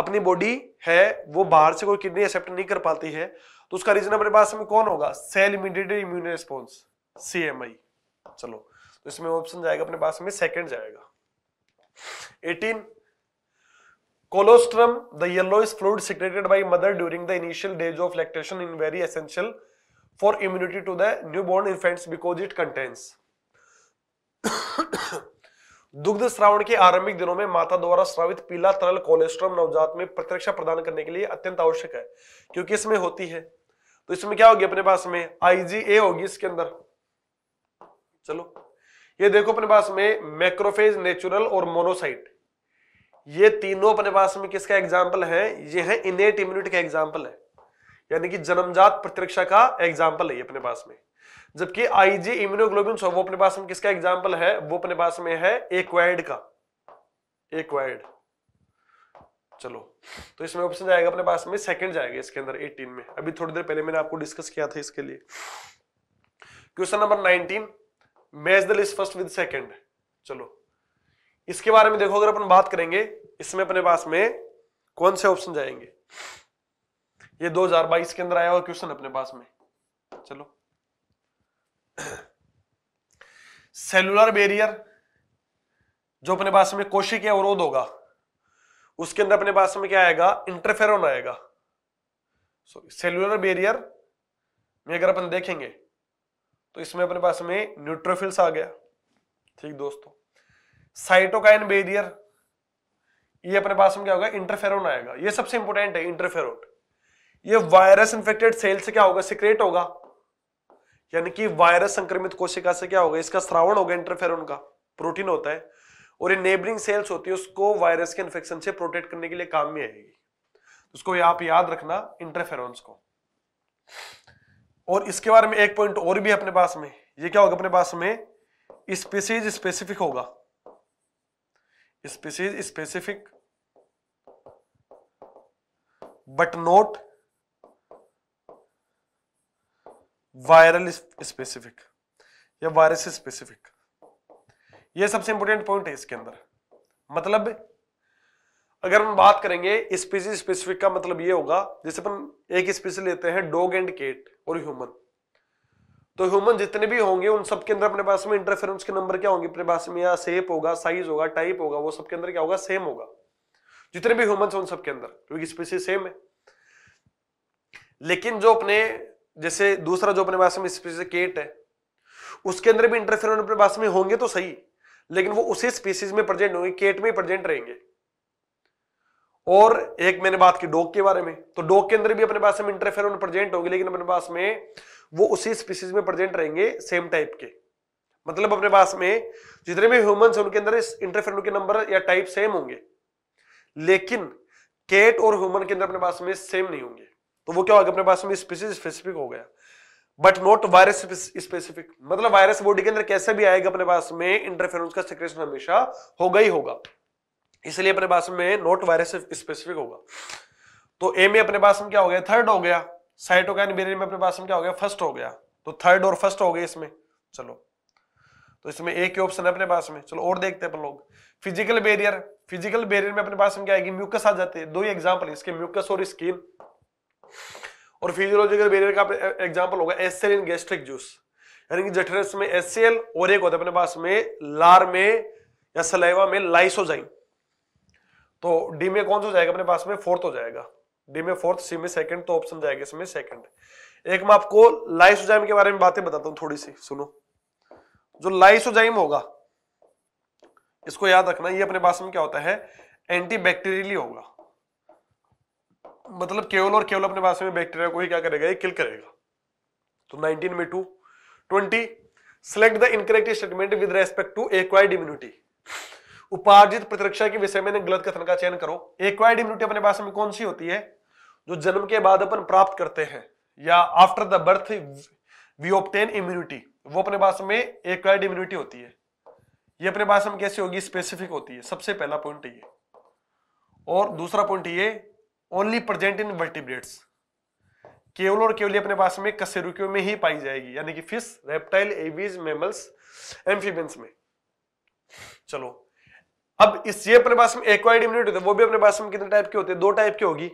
अपनी बॉडी है वो बाहर से कोई किडनी एक्सेप्ट नहीं कर पाती है तो उसका रीजन अपने पास में कौन होगा सेल इमीडिएटेड इम्यून रिस्पॉन्स सी चलो तो इसमें ऑप्शन जाएगा अपने पास में सेकेंड जाएगा 18 colostrum the yellowish fluid secreted by mother during the initial days of lactation in very essential for immunity to the newborn infants because it contains दुग्ध श्रावण के आरंभिक दिनों में माता द्वारा स्रावित पीला तरल कोलेस्ट्रॉम नवजात में प्रतिरक्षा प्रदान करने के लिए अत्यंत आवश्यक है क्योंकि इसमें होती है तो इसमें क्या होगी अपने पास में आईजीए होगी इसके अंदर चलो ये देखो अपने पास में मैक्रोफेज नेचुरल और मोनोसाइट ये तीनों अपने पास में किसका एग्जाम्पल है ये है इनेट इम्यूनिटी का एग्जाम्पल है यानी कि जन्मजात प्रतिरक्षा का एग्जाम्पल है अपने पास में जबकि आईजी इम्यूनोग्लोबिन वो अपने पास में किसका एग्जाम्पल है वो अपने पास में है एक्वाइड का एक्वाइड चलो तो इसमें ऑप्शन जाएगा अपने पास में सेकंड जाएगा इसके अंदर 18 में अभी थोड़ी देर पहले मैंने आपको डिस्कस किया था इसके लिए question number match the list first with second चलो इसके बारे में देखो अगर अपन बात करेंगे इसमें अपने पास में कौन से ऑप्शन जाएंगे ये 2022 के अंदर आया हुआ क्वेश्चन अपने पास में चलो सेलुलर बेरियर जो अपने पास में कोशिकीय अवरोध होगा उसके अंदर अपने पास में क्या आएगा इंटरफेरोन आएगा सॉरी सेलुलर बेरियर में अगर अपन देखेंगे तो इसमें अपने पास में न्यूट्रोफिल्स आ गया ठीक दोस्तों साइटोकाइन बेरियर ये अपने पास में क्या होगा इंटरफेरोन आएगा ये सबसे इंपोर्टेंट है इंटरफेरोन ये वायरस इंफेक्टेड सेल से क्या होगा सिक्रेट होगा यानी कि वायरस संक्रमित कोशिका से क्या होगा इसका श्रावण होगा इंटरफेरोन का प्रोटीन होता है और ये नेबरिंग सेल्स होती है उसको वायरस के इन्फेक्शन से प्रोटेक्ट करने के लिए काम में आएगी तो उसको आप याद रखना इंटरफेरोन्स को और इसके बारे में एक पॉइंट और भी है अपने पास में ये क्या होगा अपने पास में स्पेसीज स्पेसिफिक होगा species specific but not viral specific या वायरस स्पेसिफिक ये सबसे इंपोर्टेंट पॉइंट है इसके अंदर मतलब अगर हम बात करेंगे स्पीसी स्पेसिफिक का मतलब ये होगा जैसे अपन एक स्पीसी लेते हैं डॉग एंड केट और ह्यूमन तो ह्यूमन जितने भी होंगे उन सब के अंदर अपने पास में इंटरफेरेंस के नंबर क्या होंगे अपने पास में या सेप होगा साइज होगा टाइप होगा वो सबके अंदर क्या होगा सेम होगा जितने भी ह्यूमन उन सबके अंदर क्योंकि स्पीसी सेम है लेकिन जो अपने जैसे दूसरा जो अपने पास में स्पीसी केट है उसके अंदर भी इंटरफेरेंस अपने पास में होंगे तो सही लेकिन वो उसी स्पीसीज में प्रेजेंट होंगे केट में प्रेजेंट रहेंगे और एक मैंने बात की डॉग के बारे में तो डॉग के अंदर भी अपने पास हम इंटरफेर प्रेजेंट होंगे लेकिन अपने पास में वो उसी स्पीसीज में प्रेजेंट रहेंगे सेम टाइप के मतलब अपने पास में जितने भी ह्यूमंस उनके अंदर इंटरफेर के नंबर या टाइप सेम होंगे लेकिन केट और ह्यूमन के अंदर अपने पास में सेम नहीं होंगे तो वो क्या होगा अपने पास में स्पीसीज स्पेसिफिक हो गया बट नॉट वायरस स्पेसिफिक मतलब वायरस बॉडी के अंदर कैसे भी आएगा अपने पास में इंटरफेरेंस का सिक्रेशन हमेशा होगा ही होगा इसलिए अपने पास में नोट वायरस स्पेसिफिक होगा तो ए में अपने पास में क्या हो गया थर्ड हो गया साइटोकाइन बेरियन में अपने पास में क्या हो गया फर्स्ट हो गया तो थर्ड और फर्स्ट हो गए इसमें चलो तो इसमें ए के ऑप्शन है अपने पास में चलो और देखते हैं अपन लोग फिजिकल बेरियर फिजिकल बेरियर में अपने पास में क्या आएगी म्यूकस आ जाते हैं दो ही एग्जाम्पल इसके म्यूकस और स्किन और फिजियोलॉजिकल बेरियर का एग्जाम्पल होगा एसएल इन गैस्ट्रिक जूस यानी कि जठरस में एसएल और एक होता है अपने पास में लार में या सलाइवा में लाइसोजाइन तो डी में कौन सा हो जाएगा अपने पास में फोर्थ हो जाएगा डी में फोर्थ सी में सेकंड तो ऑप्शन जाएगा इसमें सेकंड एक मैं आपको लाइसोजाइम के बारे में बातें बताता हूँ थोड़ी सी सुनो जो लाइसोजाइम होगा इसको याद रखना ये अपने पास में क्या होता है एंटीबैक्टीरियली होगा मतलब केवल और केवल अपने पास में बैक्टीरिया को ही क्या करेगा ये किल करेगा तो 19 में two 20 select the incorrect statement with respect to acquired immunity उपार्जित प्रतिरक्षा के विषय में गलत कथन का चयन करो एक्वायर्ड इम्यूनिटी अपने पास में कौन सी होती है जो जन्म के बाद अपन प्राप्त करते हैं या after the birth we obtain immunity वो अपने पास में एक्वायर्ड इम्यूनिटी होती है ये अपने पास में कैसे होगी स्पेसिफिक होती है सबसे पहला पॉइंट ये और दूसरा पॉइंट ये ओनली प्रेजेंट इन वर्टिब्रेट्स केवल और केवल अपने पास में कसेरुकियों में ही पाई जाएगी यानी कि fish reptile aves mammals amphibians में चलो अब इस ये अपने पास में एक्वाइड इम्यूनिटी होते हैं वो भी अपने पास में कितने टाइप की होते हैं दो टाइप की होगी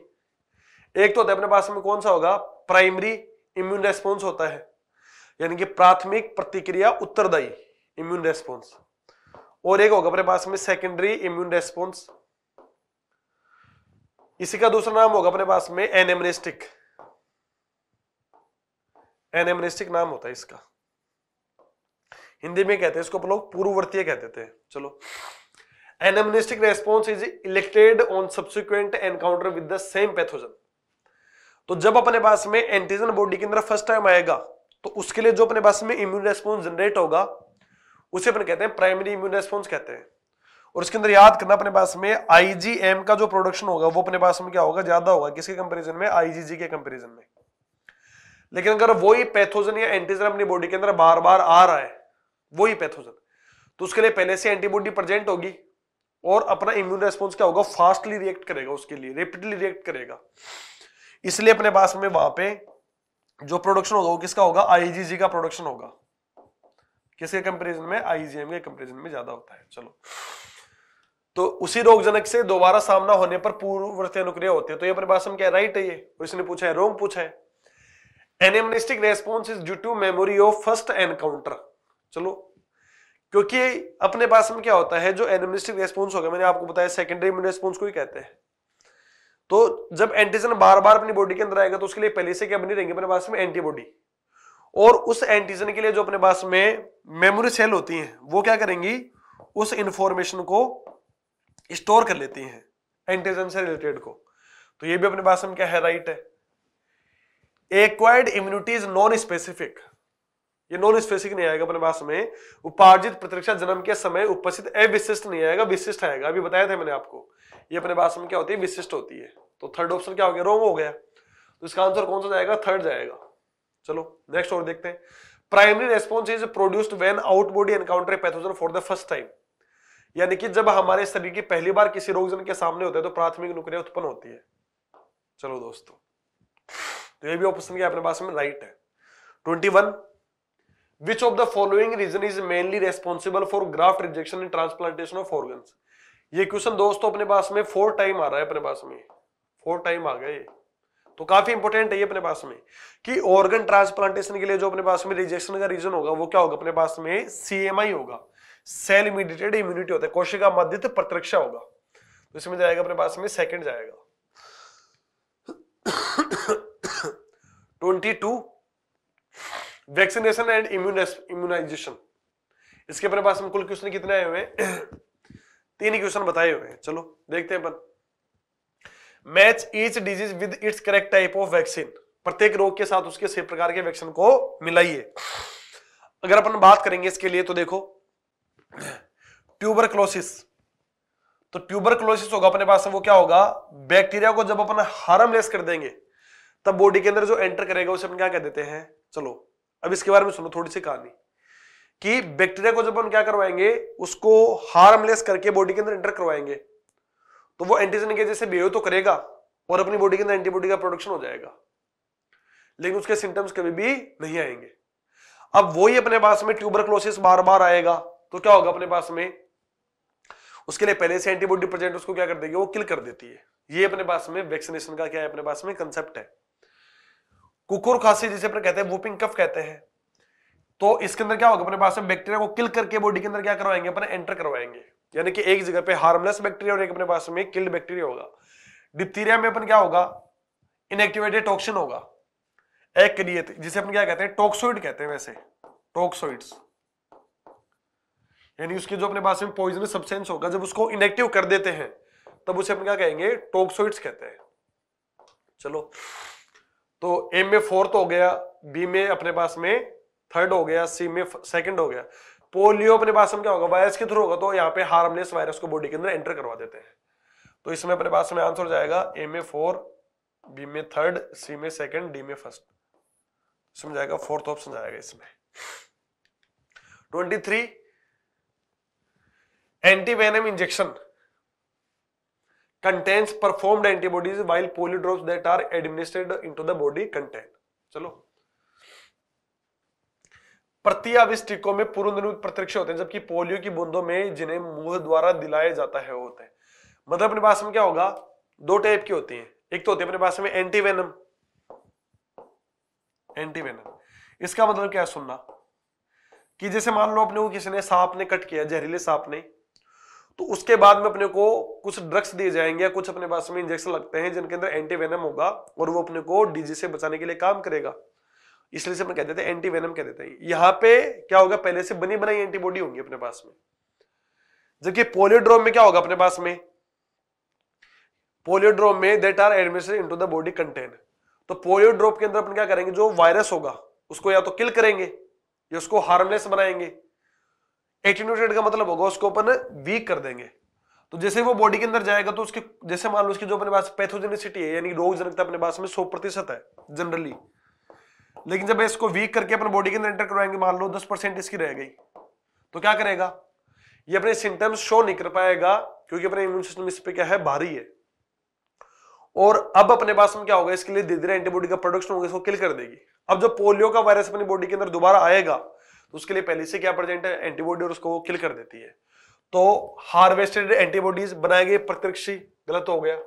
एक तो होता है अपने पास में कौन सा होगा प्राइमरी इम्यून रेस्पॉन्स होता है यानी कि प्राथमिक प्रतिक्रिया उत्तरदायी इम्यून रेस्पॉन्स और एक होगा अपने पास में सेकेंडरी इम्यून रेस्पॉन्स इसी का दूसरा नाम होगा अपने पास में एनेमनिस्टिक एनेमनिस्टिक नाम होता है इसका हिंदी में कहते हैं इसको आप लोग पूर्ववर्तीय कहते थे चलो an response is elicited on subsequent encounter with the same pathogen तो जब अपने पास में एंटीजन बॉडी के अंदर फर्स्ट टाइम आएगा तो उसके लिए जो अपने पास में इम्यून रेस्पॉन्स जनरेट होगा उसे अपने कहते हैं प्राइमरी इम्यून रेस्पॉन्स कहते हैं और उसके अंदर याद करना अपने पास में आईजीएम का जो प्रोडक्शन होगा वो अपने पास में क्या होगा ज्यादा होगा किसके कंपेरिजन में आईजीजी के कंपेरिजन में लेकिन अगर वही पैथोजन या एंटीजन अपनी बॉडी के अंदर बार बार आ रहा है वही पैथोजन तो उसके लिए पहले से एंटीबॉडी प्रेजेंट होगी और अपना इम्यून रेस्पॉन्स क्या होगा फास्टली रिएक्ट करेगा उसके लिए रेपिडली रिएक्ट करेगा इसलिए अपने पास में वहां पे जो प्रोडक्शन होगा वो किसका होगा आईजीजी का प्रोडक्शन होगा किसके कंपेरिजन में आईजीएम के कंपेरिजन में ज्यादा होता है चलो तो उसी रोगजनक से दोबारा सामना होने पर पूर्ववर्ती अनुक्रिया होती है तो ये अपने पास में क्या राइट है ये इसने पूछा है रोंग पूछा है anamnestic response is due to memory of first encounter चलो क्योंकि अपने पास में क्या होता है जो एनिमिस्टिक रेस्पॉन्स होगा मैंने आपको बताया सेकेंडरी इम्यून रेस्पॉन्स को ही कहते हैं तो जब एंटीजन बार बार अपनी बॉडी के अंदर आएगा तो उसके लिए पहले से क्या बनी रहेंगे अपने पास में एंटीबॉडी और उस एंटीजन के लिए जो अपने पास में मेमोरी सेल होती हैं वो क्या करेंगी उस इंफॉर्मेशन को स्टोर कर लेती हैं एंटीजन से रिलेटेड को तो ये भी अपने पास में क्या है राइट है acquired immunity is non specific ये नॉन स्पेसिफिक नहीं आएगा अपने पास में उपार्जित प्रतिरक्षा जन्म के समय उपस्थित अविशिष्ट नहीं आएगा विशिष्ट आएगा अभी बताया था मैंने आपको ये अपने पास में क्या होती है विशिष्ट होती है तो थर्ड ऑप्शन क्या हो गया रोंग हो गया तो इसका आंसर कौन सा जाएगा थर्ड जाएगा चलो नेक्स्ट और देखते हैं primary response is produced when our body encounter pathogen for the first time यानी कि जब हमारे शरीर की पहली बार किसी रोगजन के सामने होता है तो प्राथमिक नुक्रिया उत्पन्न होती है चलो दोस्तों तो ये भी ऑप्शन क्या अपने पास में राइट है twenty one which of the following reason is mainly responsible for graft rejection and transplantation of organs ये क्वेश्चन दोस्तों अपने पास में फोर टाइम आ रहा है अपने पास में फोर टाइम आ गए तो काफी इंपोर्टेंट है ये अपने पास में कि ऑर्गन ट्रांसप्लांटेशन के लिए जो अपने पास में रिजेक्शन का रीजन होगा वो क्या होगा अपने पास में सीएमआई होगा सेल इमीडिएटेड इम्यूनिटी होता है कोशिका मध्य प्रतिरक्षा होगा तो इसमें जाएगा अपने पास में सेकंड जाएगा twenty two vaccination and immunization इसके अपने पास हम कुल क्वेश्चन कितने आए हुए हैं तीन क्वेश्चन बताए हुए हैं चलो देखते हैं अपन match each disease with its correct type of vaccine प्रत्येक रोग के साथ उसके सही प्रकार के वैक्सीन को मिलाइए अगर अपन बात करेंगे इसके लिए तो देखो ट्यूबरक्लोसिस तो ट्यूबरक्लोसिस होगा अपने पास वो क्या होगा बैक्टीरिया को जब अपन हार्मलेस कर देंगे तब बॉडी के अंदर जो एंटर करेगा उसे अपन क्या कह देते हैं चलो अब इसके बारे में सुनो थोड़ी सी कहानी कि बैक्टीरिया को जब हम क्या करवाएंगे उसको हार्मलेस करके बॉडी के अंदर एंटर करवाएंगे तो वो एंटीजन के जैसे बिहेव तो करेगा और अपनी बॉडी के अंदर एंटीबॉडी का प्रोडक्शन हो जाएगा लेकिन उसके सिम्टम्स कभी भी नहीं आएंगे अब वही अपने पास में ट्यूबरक्लोसिस बार बार आएगा तो क्या होगा अपने पास में उसके लिए पहले से एंटीबॉडी प्रेजेंट उसको क्या कर देगी वो किल कर देती है ये अपने पास में वैक्सीनेशन का क्या है अपने पास में कंसेप्ट है कुकुर खांसी जिसे अपने कहते हैं वूपिंग कफ कहते हैं तो इसके अंदर क्या होगा अपने पास में बैक्टीरिया को किल करके बॉडी के अंदर क्या करवाएंगे अपने एंटर करवाएंगे यानी कि एक जगह पे हार्मलेस बैक्टीरिया और एक अपने पास में किल्ड बैक्टीरिया होगा डिप्थीरिया में अपन क्या होगा इनएक्टिवेटेड टॉक्सिन होगा एक क्रिएट जिसे अपन क्या कहते हैं टॉक्सोइड कहते हैं वैसे टॉक्सोइड्स यानी उसके जो अपने पास में पॉइजनस सब्सटेंस होगा जब उसको इनएक्टिव कर देते हैं तब उसे अपन क्या कहेंगे टॉक्सोइड्स कहते हैं चलो तो ए में फोर्थ हो गया बी में अपने पास में थर्ड हो गया सी में सेकंड हो गया पोलियो अपने पास में क्या होगा वायरस के थ्रू होगा तो यहाँ पे हार्मलेस वायरस को बॉडी के अंदर एंटर करवा देते हैं तो इसमें अपने पास में आंसर हो जाएगा ए में फोर बी में थर्ड सी में सेकंड डी में फर्स्ट इसमें जाएगा फोर्थ ऑप्शन जाएगा इसमें twenty three antivenom injection contains performed antibodies while polio drops that are administered into the body contain chalo प्रत्याविष्टिकों में पूर्वनिर्मित प्रत्यक्ष होते हैं जबकि पोलियो की बूंदों में जिन्हें मुंह द्वारा दिलाया जाता है होते हैं मतलब अपने पास में क्या होगा दो टाइप की होती हैं एक तो होती है अपने पास में एंटीवेनम एंटीवेनम इसका मतलब क्या है सुनना कि जैसे मान लो अपने वो किसी ने सांप ने कट किया जहरीले सांप ने तो उसके बाद में अपने को कुछ ड्रग्स दिए जाएंगे या कुछ अपने पास में इंजेक्शन लगते हैं जिनके अंदर एंटीवेनम होगा और वो अपने को डिजीज से बचाने के लिए काम करेगा इसलिए से अपने कह देते हैं एंटीवेनम कह देते हैं यहाँ पे क्या होगा पहले से बनी बनाई एंटीबॉडी होंगी अपने पास में जबकि पोलियोड्रोम में क्या होगा अपने पास में पोलियोड्रोम में that are admission into the body contain तो पोलियो के अंदर अपन क्या करेंगे जो वायरस होगा उसको या तो किल करेंगे या उसको हार्मलेस बनाएंगे एटीन्यूटेड का मतलब होगा उसको अपन वीक कर देंगे तो जैसे वो बॉडी के अंदर जाएगा तो उसके जैसे मान लो उसकी जो अपने पास पैथोजेनिसिटी है यानी रोगजनकता अपने पास में सौ प्रतिशत है जनरली लेकिन जब इसको वीक करके अपन बॉडी के अंदर एंटर करवाएंगे मान लो दस परसेंट इसकी रह गई तो क्या करेगा ये अपने सिम्टम्स शो नहीं कर पाएगा क्योंकि अपने इम्यून सिस्टम इस पर क्या है भारी है और अब अपने पास में क्या होगा इसके लिए धीरे धीरे एंटीबॉडी का प्रोडक्शन होगा इसको किल कर देगी अब जब पोलियो का वायरस अपनी बॉडी के अंदर दोबारा आएगा तो उसके लिए पहले से क्या प्रेजेंट है एंटीबॉडी और उसको वो किल कर देती है तो हार्वेस्टेड एंटीबॉडीज बनाए गए प्रत्यक्षी गलत हो गया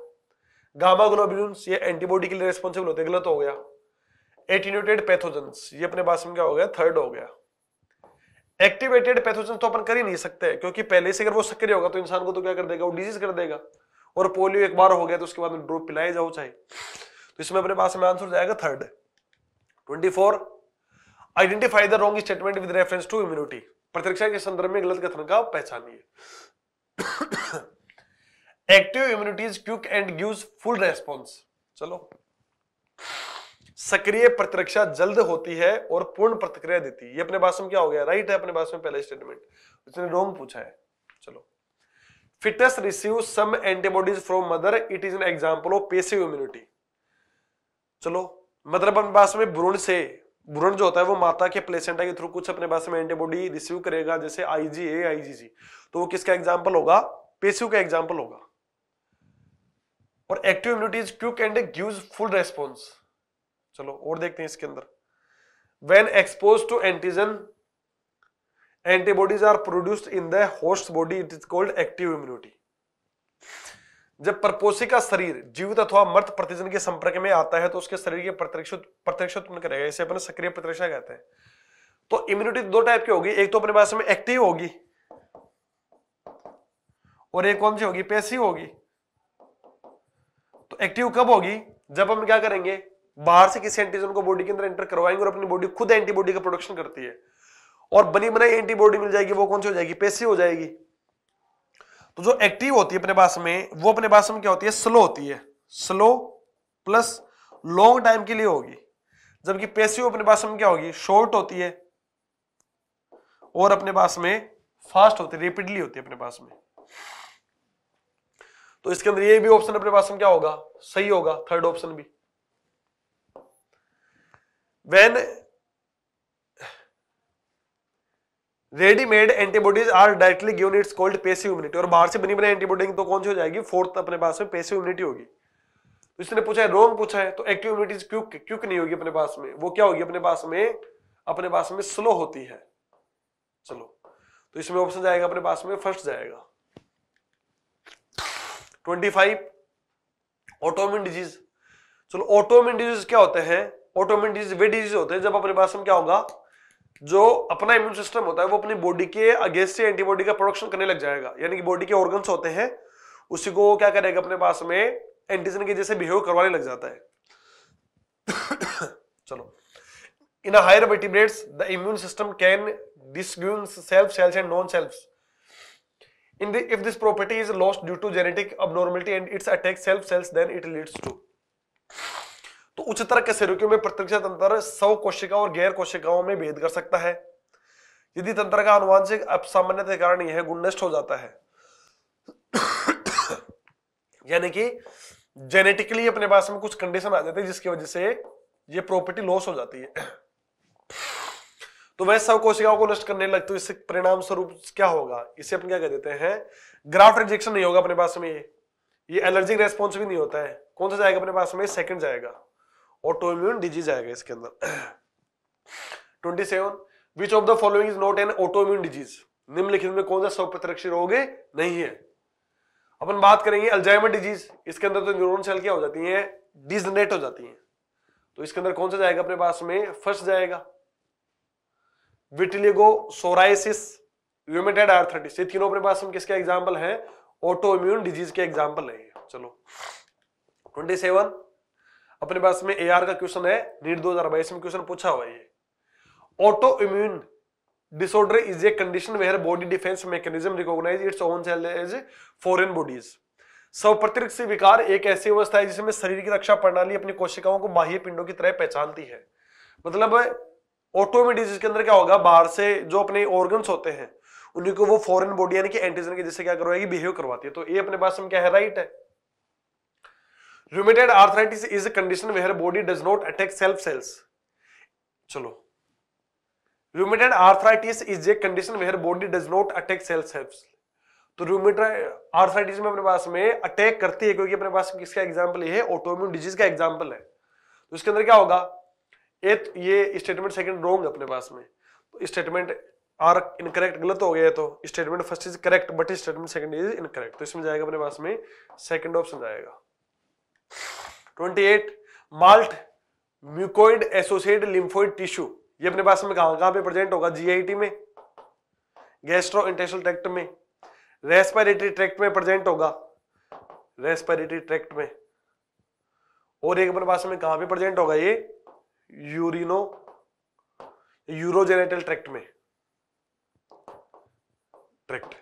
गामा ग्लोबुल्स ये एंटीबॉडी के लिए रेस्पॉन्सिबल होते गलत हो गया एटीन्यूटेड पैथोजन ये अपने पास में क्या हो गया थर्ड हो गया एक्टिवेटेड पैथोजन तो अपन कर ही नहीं सकते क्योंकि पहले से अगर वो सक्रिय होगा तो इंसान को तो क्या कर देगा वो डिजीज कर देगा और पोलियो एक बार हो गया तो उसके बाद ड्रोप पिलाया जाओ चाहे तो इसमें अपने पास में आंसर जाएगा third twenty four identify the wrong statement with reference to immunity प्रतिरक्षा के संदर्भ में गलत कथन का पहचानिए active is quick and gives full response चलो सक्रिय प्रतिरक्षा जल्द होती है और पूर्ण प्रतिक्रिया देती है ये अपने भाषण में क्या हो गया राइट है अपने भाषण में पहला स्टेटमेंट उसने रॉन्ग पूछा है चलो foetus receive some antibodies from mother it is an example of passive immunity चलो मदर अपने भाषण में भ्रूण से भ्रूण जो होता है वो माता के प्लेसेंटा के थ्रू कुछ अपने पास में एंटीबॉडी रिसीव करेगा जैसे आईजीए आईजीसी तो वो किसका एग्जाम्पल होगा पेशियों का एग्जाम्पल होगा और एक्टिव इम्यूनिटी क्यू quick and gives full response चलो और देखते हैं इसके अंदर when exposed to antigen antibodies are produced in the host body it is called active immunity जब परपोषी का शरीर जीवित अथवा मृत प्रतिजन के संपर्क में आता है तो उसके शरीर के प्रत्यक्ष उत्पन्न करेगा इसे अपने सक्रिय प्रतिरक्षा कहते हैं तो इम्यूनिटी दो टाइप की होगी एक तो अपने पास में एक्टिव होगी और एक कौन सी होगी पैसिव होगी तो एक्टिव कब होगी जब हम क्या करेंगे बाहर से किसी एंटीजन को बॉडी के अंदर एंटर करवाएंगे और अपनी बॉडी खुद एंटीबॉडी का प्रोडक्शन करती है और बनी बनाई एंटीबॉडी मिल जाएगी वो कौन सी हो जाएगी पैसिव हो जाएगी तो जो एक्टिव होती है अपने पास में वो अपने पास में क्या होती है स्लो होती है स्लो प्लस लॉन्ग टाइम के लिए होगी जबकि पेसिव अपने पास में क्या होगी शॉर्ट होती है और अपने पास में फास्ट होती है रेपिडली होती है अपने पास में तो इसके अंदर ये भी ऑप्शन अपने पास में क्या होगा सही होगा थर्ड ऑप्शन भी when readymade antibodies are directly given it's called passive immunity और बाहर से बनी बनी एंटीबॉडी तो कौन सी हो जाएगी फोर्थ अपने पास में पेसिव इम्यूनिटी होगी तो इसने पूछा है रॉन्ग पूछा है तो एक्टिव इम्यूनिटीज क्यों क्यों नहीं होगी अपने पास में वो क्या होगी अपने पास में अपने पास में स्लो होती है चलो तो इसमें ऑप्शन जाएगा अपने पास में फर्स्ट जाएगा ट्वेंटी फाइव ऑटोमिन डिजीज चलो ऑटोमिन डिजीज क्या होते हैं ऑटोमिन डिजीज वे डिजीज होते हैं जब अपने पास में क्या होगा जो अपना इम्यून सिस्टम होता है वो अपनी बॉडी के अगेंस्ट से एंटीबॉडी का प्रोडक्शन करने लग जाएगा यानी कि बॉडी के ऑर्गन्स होते हैं उसी को क्या करेगा अपने पास में एंटीजन के जैसे बिहेव करवाने लग जाता है चलो in higher vertebrates the immune system can distinguish self cells and non self in the if this property is lost due to genetic abnormality and its attack self cells then it leads to तो उच्चतर के में प्रत्यक्ष तंत्र सौ कोशिकाओं और गैर कोशिकाओं में भेद कर सकता है यदि तंत्र का अनुवांशिक असामान्य के कारण यह गुण नष्ट हो जाता है यानी कि जेनेटिकली अपने पास में कुछ कंडीशन आ जाती है जिसकी वजह से ये प्रॉपर्टी लॉस हो जाती है तो वह सब कोशिकाओं को नष्ट करने लगते तो इससे परिणाम स्वरूप क्या होगा इसे अपन क्या कह देते हैं ग्राफ्ट रिजेक्शन नहीं होगा अपने पास में ये ये एलर्जिक रेस्पॉन्स भी नहीं होता है कौन सा जाएगा अपने पास में सेकंड जाएगा ऑटो इम्यून डिजीज आएगा इसके अंदर twenty seven which of the following is not an auto immune disease निम्नलिखित में कौन सा सौ स्वप्रतरक्षी रोग नहीं है अपन बात करेंगे अल्जाइमर डिजीज इसके अंदर तो न्यूरोन सेल क्या हो जाती है डिजनेट हो जाती है तो इसके अंदर कौन सा जाएगा अपने पास में फर्स्ट जाएगा विटिलिगो सोराइसिस यूमेटेड आर्थराइटिस ये तीनों अपने पास में किसके एग्जाम्पल है इम्यून डिजीज के एग्जाम्पल है चलो ट्वेंटी सेवन अपने पास में एआर का क्वेश्चन है नीट दो हजार बाईस में क्वेश्चन पूछा हुआ ये auto immune disorder is a condition where body defence mechanism recognize its own cell as foreign bodies सवप्रतिरक्ष विकार एक ऐसी अवस्था है जिसमें शरीर की रक्षा प्रणाली अपनी कोशिकाओं को बाह्य पिंडों की तरह पहचानती है मतलब ऑटोमेट डिजीज के अंदर क्या होगा बाहर से जो अपने ऑर्गन्स होते हैं उन्हीं को वो फॉरेन बॉडी यानी कि एंटीजन के जैसे क्या करवाएगी बिहेव करवाती है तो ये अपने पास में क्या है राइट है rheumatoid arthritis is a condition where body does not attack self cells चलो rheumatoid arthritis is a condition where body does not attack self cells तो आर्थराइटिस में अपने पास में अटैक करती है क्योंकि अपने पास किसका एग्जांपल ये है ऑटोम्यून डिजीज का एग्जांपल है तो इसके अंदर क्या होगा ये ये स्टेटमेंट सेकंड रॉन्ग है अपने पास में तो स्टेटमेंट आर इनकरेक्ट गलत हो गया तो statement first is correct but statement second is incorrect तो इसमें जाएगा अपने पास में सेकंड ऑप्शन जाएगा twenty eight MALT mucoid associated lymphoid tissue ये अपने पास में कहां कहां पे प्रेजेंट होगा जीआईटी में गैस्ट्रो इंटेस्टल ट्रैक्ट में रेस्पिरेटरी ट्रैक्ट में प्रेजेंट होगा रेस्पिरेटरी ट्रैक्ट में और एक अपने पास में कहां पे प्रेजेंट होगा ये यूरिनो यूरोजेनेटल ट्रैक्ट में ट्रैक्ट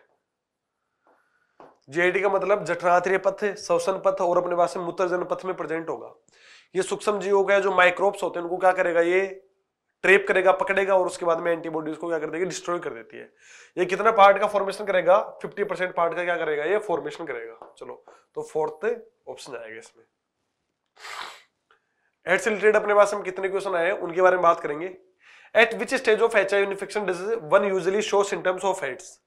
जेडी का मतलब जठरांत्रिय पथ श्वसन पथ और अपने पास में मूत्रजन पथ में प्रेजेंट होगा ये सूक्ष्म जीव हो जो माइक्रोब्स होते हैं उनको क्या करेगा ये ट्रेप करेगा पकड़ेगा और उसके बाद में एंटीबॉडीज को क्या कर देगी डिस्ट्रॉय कर देती है ये कितना पार्ट का फॉर्मेशन करेगा 50 परसेंट पार्ट का क्या करेगा ये फॉर्मेशन करेगा चलो तो फोर्थ ऑप्शन आएगा इसमें एड से रिलेटेड अपने पास में कितने क्वेश्चन आए उनके बारे में बात करेंगे at which stage of H I infection disease one usually show symptoms of AIDS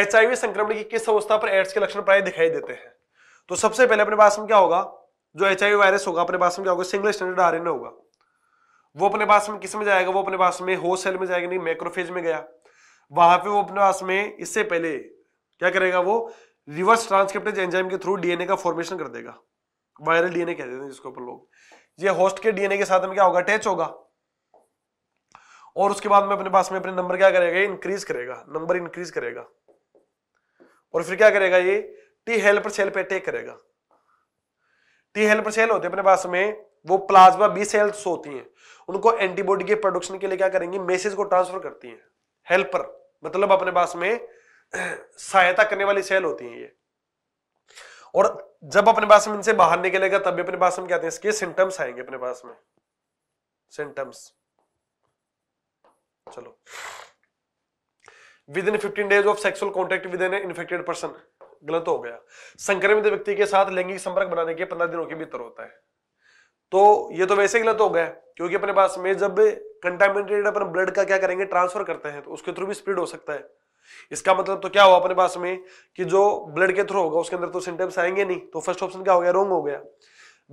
HIV संक्रमण की किस अवस्था पर एड्स के लक्षण प्राय दिखाई देते हैं तो सबसे पहले अपने पास में क्या होगा जो एच वायरस होगा अपने पास में क्या होगा सिंगल स्टैंडर्ड आर होगा वो अपने पास में किस में जाएगा वो अपने पास में हो सेल में जाएगा नहीं मैक्रोफेज में गया वहां पे वो अपने पास में इससे पहले क्या करेगा वो रिवर्स ट्रांसक्रिप्टेज एंजाइम के थ्रू डीएनए का फॉर्मेशन कर देगा वायरल डीएनए कहते हैं जिसके ऊपर लोग ये होस्ट के डीएनए के साथ में क्या होगा अटैच होगा और उसके बाद में अपने पास में अपने नंबर क्या करेगा इंक्रीज करेगा नंबर इंक्रीज करेगा और फिर क्या करेगा ये टी हेल्पर सेल पे अटैक करेगा टी हेल्पर सेल होते हैं अपने पास में वो प्लाज्मा बी सेल्स होती हैं उनको एंटीबॉडी के प्रोडक्शन के लिए क्या करेंगे मैसेज को ट्रांसफर करती हैं हेल्पर मतलब अपने पास में सहायता करने वाली सेल होती हैं ये और जब अपने पास में इनसे बाहर निकलेगा तब भी अपने पास में क्या आते हैं इसके सिम्टम्स आएंगे अपने पास में सिम्टम्स चलो within fifteen days of sexual contact with an infected person गलत हो गया संक्रमित व्यक्ति के साथ लैंगिक संपर्क बनाने के पंद्रह दिनों के भीतर होता है तो ये तो वैसे गलत हो गया क्योंकि अपने पास में जब कंटामिनेटेड अपन ब्लड का क्या करेंगे ट्रांसफर करते हैं तो उसके थ्रू भी स्प्रेड हो सकता है इसका मतलब तो क्या हुआ अपने पास में कि जो ब्लड के थ्रू होगा उसके अंदर तो सिम्टम्स आएंगे नहीं तो फर्स्ट ऑप्शन क्या हो गया रोंग हो गया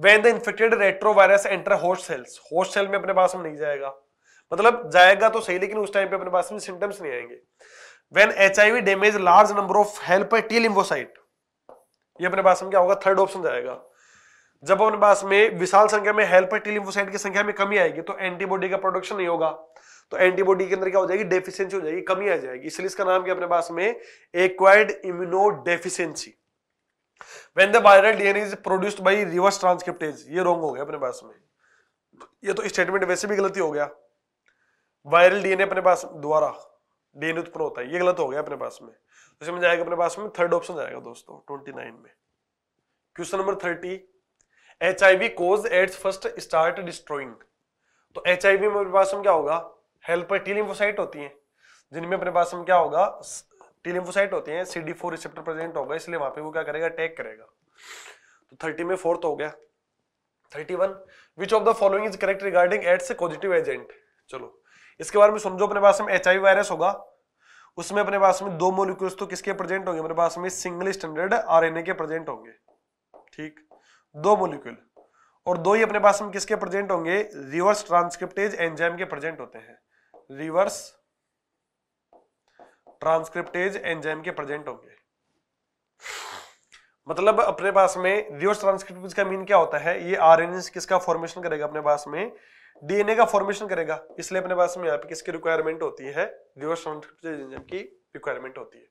when the infected retrovirus enter host cells host cell में अपने पास में नहीं जाएगा मतलब जाएगा तो सही लेकिन उस टाइम पे अपने पास में सिम्टम्स नहीं आएंगे when H I V damage large number of helper T lymphocyte ये अपने पास में क्या होगा थर्ड ऑप्शन जाएगा जब अपने पास में विशाल संख्या में हेल्पर टी लिम्फोसाइट की संख्या में कमी आएगी तो एंटीबॉडी का प्रोडक्शन नहीं होगा तो एंटीबॉडी के अंदर क्या हो जाएगी डेफिशिएंसी हो जाएगी कमी आ जाएगी इसलिए इसका नाम क्या अपने पास में acquired immuno deficiency when the viral DNA is produced by reverse transcriptase ये रॉन्ग हो गया अपने पास में ये तो स्टेटमेंट वैसे भी गलती हो गया वायरल डीएनए अपने पास द्वारा देन उत्पन्न होता है ये गलत हो गया अपने पास में तो इसमें जाएगा अपने पास में थर्ड ऑप्शन जाएगा दोस्तों ट्वेंटी नाइन में question number thirty H I V cause AIDS first start destroying तो एच आई वी में अपने पास में क्या होगा हेल्पर टीलिम्फोसाइट होती है जिनमें अपने पास में क्या होगा टीलिम्फोसाइट होती है C D four receptor present होगा इसलिए वहां पे वो क्या करेगा अटैक करेगा तो थर्टी में फोर्थ हो गया thirty one which of the following is correct regarding AIDS a positive agent चलो इसके बारे में समझो अपने पास में एच वायरस होगा उसमें अपने पास में दो मोलिक्यूल्स तो किसके प्रेजेंट होंगे अपने पास में सिंगल स्टैंडर्ड आरएनए के प्रेजेंट होंगे ठीक दो मोलिक्यूल और दो ही अपने पास में किसके प्रेजेंट होंगे रिवर्स ट्रांसक्रिप्टेज एंजाइम के प्रेजेंट होते हैं रिवर्स ट्रांसक्रिप्टेज एंजाइम के प्रेजेंट होंगे मतलब अपने पास में रिवर्स ट्रांसक्रिप्टेज का मीन क्या होता है ये आरएनए किसका फॉर्मेशन करेगा अपने पास में डीएनए का फॉर्मेशन करेगा इसलिए अपने पास में यहाँ पे किसकी रिक्वायरमेंट होती है रिवर्स ट्रांसक्रिप्शन की रिक्वायरमेंट होती है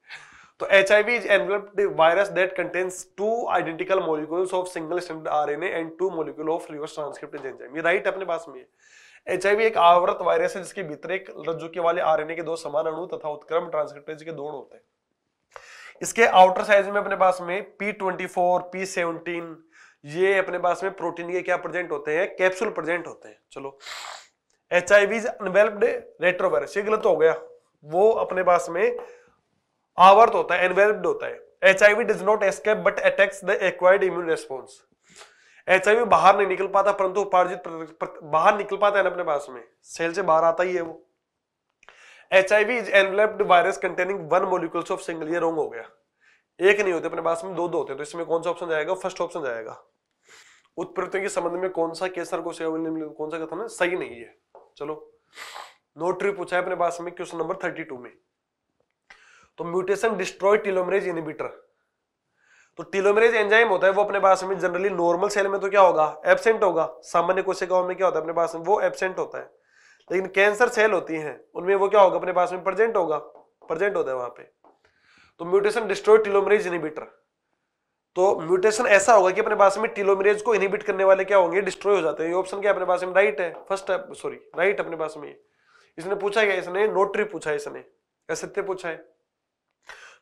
तो H I V is virus that contains two identical molecules of single standard R RNA and two molecule of reverse transcriptase enzyme ये राइट अपने पास में है एच एक आवृत वायरस है जिसके भीतर एक रज्जुकी वाले आरएनए के दो समान अणु तथा उत्क्रम ट्रांसक्रिप्टेज के दोनों होते हैं इसके आउटर साइज में अपने पास में P twenty four P seventeen ये अपने पास में प्रोटीन के क्या प्रेजेंट होते हैं कैप्सूल प्रेजेंट होते हैं चलो एच आई वीज अनवेल्प्ड रेट्रोवायरस ये गलत हो गया वो अपने पास में आवर्त होता है एनवेल्प्ड होता है H I V does not escape but attacks the acquired immune response H I V बाहर नहीं निकल पाता परंतु उपार्जित बाहर निकल पाता है ना अपने पास में सेल से बाहर आता ही है वो H I V is enveloped virus containing one molecules of single ये रॉन्ग हो गया एक नहीं होते अपने पास में दो दो होते हैं तो इसमें कौन सा ऑप्शन जाएगा फर्स्ट ऑप्शन जाएगा उत्प्रत्य के संबंध में कौन सा केसर को सेवन कौन सा कथन है सही नहीं है चलो नोटरी पूछा है अपने पास में क्वेश्चन नंबर थर्टी टू में तो म्यूटेशन डिस्ट्रॉय टिलोमरेज इनिबिटर तो टिलोमरेज एंजाइम होता है वो अपने पास में जनरली नॉर्मल सेल में तो क्या होगा एबसेंट होगा सामान्य कोशिकाओं में क्या होता है अपने पास में वो एबसेंट होता है लेकिन कैंसर सेल होती है उनमें वो क्या होगा अपने पास में प्रेजेंट होगा प्रेजेंट होता है वहां पे तो म्यूटेशन डिस्ट्रॉय टिलोमरेज इनिबिटर तो म्यूटेशन ऐसा होगा कि अपने पास में टीलोमेरेज को इनहिबिट करने वाले क्या होंगे डिस्ट्रॉय हो जाते हैं ये ऑप्शन क्या अपने पास में राइट है फर्स्ट सॉरी राइट अपने पास में इसने पूछा क्या इसने नोटरी पूछा इसने सत्य पूछा है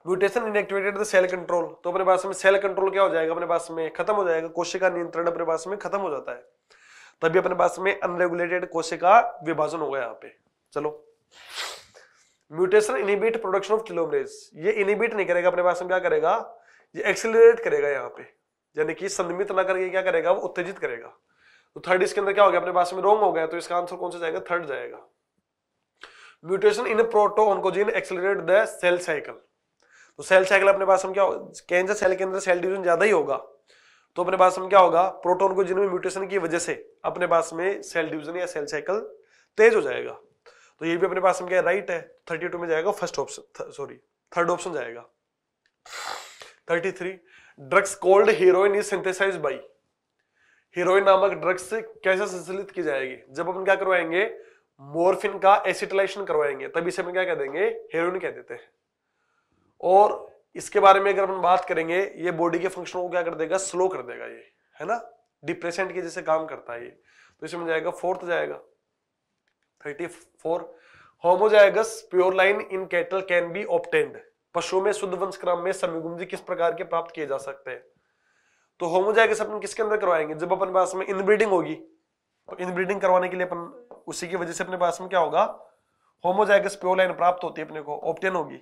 म्यूटेशन इनएक्टिवेटेड सेल कंट्रोल तो अपने पास में सेल कंट्रोल क्या हो जाएगा अपने पास में खत्म हो जाएगा कोशिका नियंत्रण अपने पास में खत्म हो जाता है तभी अपने पास में अनरेगुलेटेड कोशिका विभाजन होगा यहाँ पे चलो mutation inhibit production of telomerase ये इनिबिट नहीं करेगा अपने पास में क्या करेगा ये एक्सेलरेट करेगा यहाँ पे यानी कि संमित ना करके क्या करेगा वो उत्तेजित करेगा तो थर्ड इसके अंदर क्या हो गया अपने पास में रोंग हो गया तो इसका आंसर कौन सा जाएगा थर्ड जाएगा mutation in proto oncogene accelerate the cell cycle तो सेल साइकिल अपने पास हम क्या कैंसर सेल के अंदर सेल डिवीजन ज्यादा ही होगा तो अपने पास हम क्या होगा प्रोटोन को जिनमें म्यूटेशन की वजह से अपने पास में सेल डिवीजन या सेल साइकिल तेज हो जाएगा तो ये भी अपने पास में क्या राइट है थर्टी टू में जाएगा first option sorry third option जाएगा 33 drugs called heroin is synthesized by heroin नामक ड्रग्स से कैसे संश्लित की जाएगी जब अपन क्या करवाएंगे मोरफिन का एसिटिलाइजेशन करवाएंगे तभी से अपन क्या कह देंगे हीरोइन कह देते हैं और इसके बारे में अगर अपन बात करेंगे ये बॉडी के फंक्शन को क्या कर देगा स्लो कर देगा ये है ना डिप्रेसेंट के जैसे काम करता है ये तो इसमें जाएगा फोर्थ जाएगा thirty four homozygous pure line in cattle can be obtained पशुओं में शुद्ध वंश क्रम में समीगुंजी किस प्रकार के प्राप्त किए जा सकते हैं तो होमोजाइगस अपन किसके अंदर करवाएंगे जब अपने पास में इनब्रीडिंग होगी तो इनब्रीडिंग करवाने के लिए अपन उसी की वजह से अपने पास में क्या होगा होमोजाइगस प्योर लाइन प्राप्त होती है अपने को ऑप्टेन होगी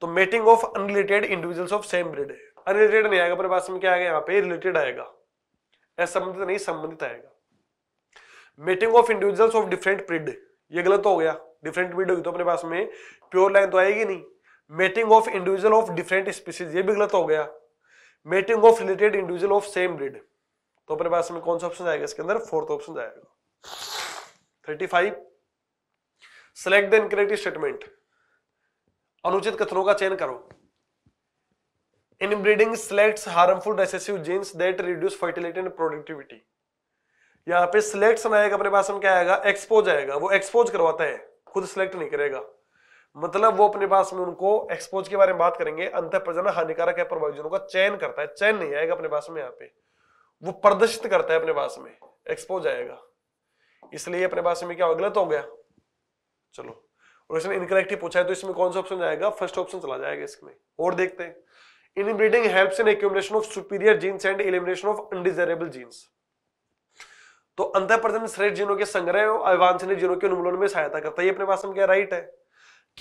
तो mating of unrelated individuals of same breed unrelated नहीं आएगा अपने पास में क्या आएगा यहाँ पे रिलेटेड आएगा असंबंधित नहीं संबंधित आएगा mating of individuals of different breed ये गलत हो गया डिफरेंट ब्रीड होगी तो अपने पास में प्योर लाइन तो आएगी नहीं mating of individual of different species ये भी गलत हो गया mating of related individual of same breed तो अपने पास में कौन सा ऑप्शन आएगा इसके अंदर फोर्थ ऑप्शन आएगा thirty five select the incorrect statement अनुचित कथनों का चयन करो inbreeding select harmful recessive genes that reduce fertility and productivity यहां पे सिलेक्ट आएगा अपने पास में क्या आएगा एक्सपोज आएगा वो एक्सपोज करवाता है खुद सिलेक्ट नहीं करेगा मतलब वो अपने पास में उनको एक्सपोज के बारे में बात करेंगे अंत प्रजन हानिकारक है प्रभावजनों का चयन करता है चयन नहीं आएगा अपने पास में यहाँ पे वो प्रदर्शित करता है अपने पास में एक्सपोज आएगा इसलिए अपने पास में क्या गलत हो गया चलो और इनकरेक्ट ही पूछा है तो इसमें कौन सा ऑप्शन जाएगा फर्स्ट ऑप्शन चला जाएगा इसमें और देखते हैं inbreeding helps in accumulation of superior genes and elimination of undesirable genes तो अंतर प्रजन श्रेष्ठ जीनों के संग्रह और अवांछनीय जीनों के उन्मूलन में सहायता करता है ये अपने पास में क्या राइट है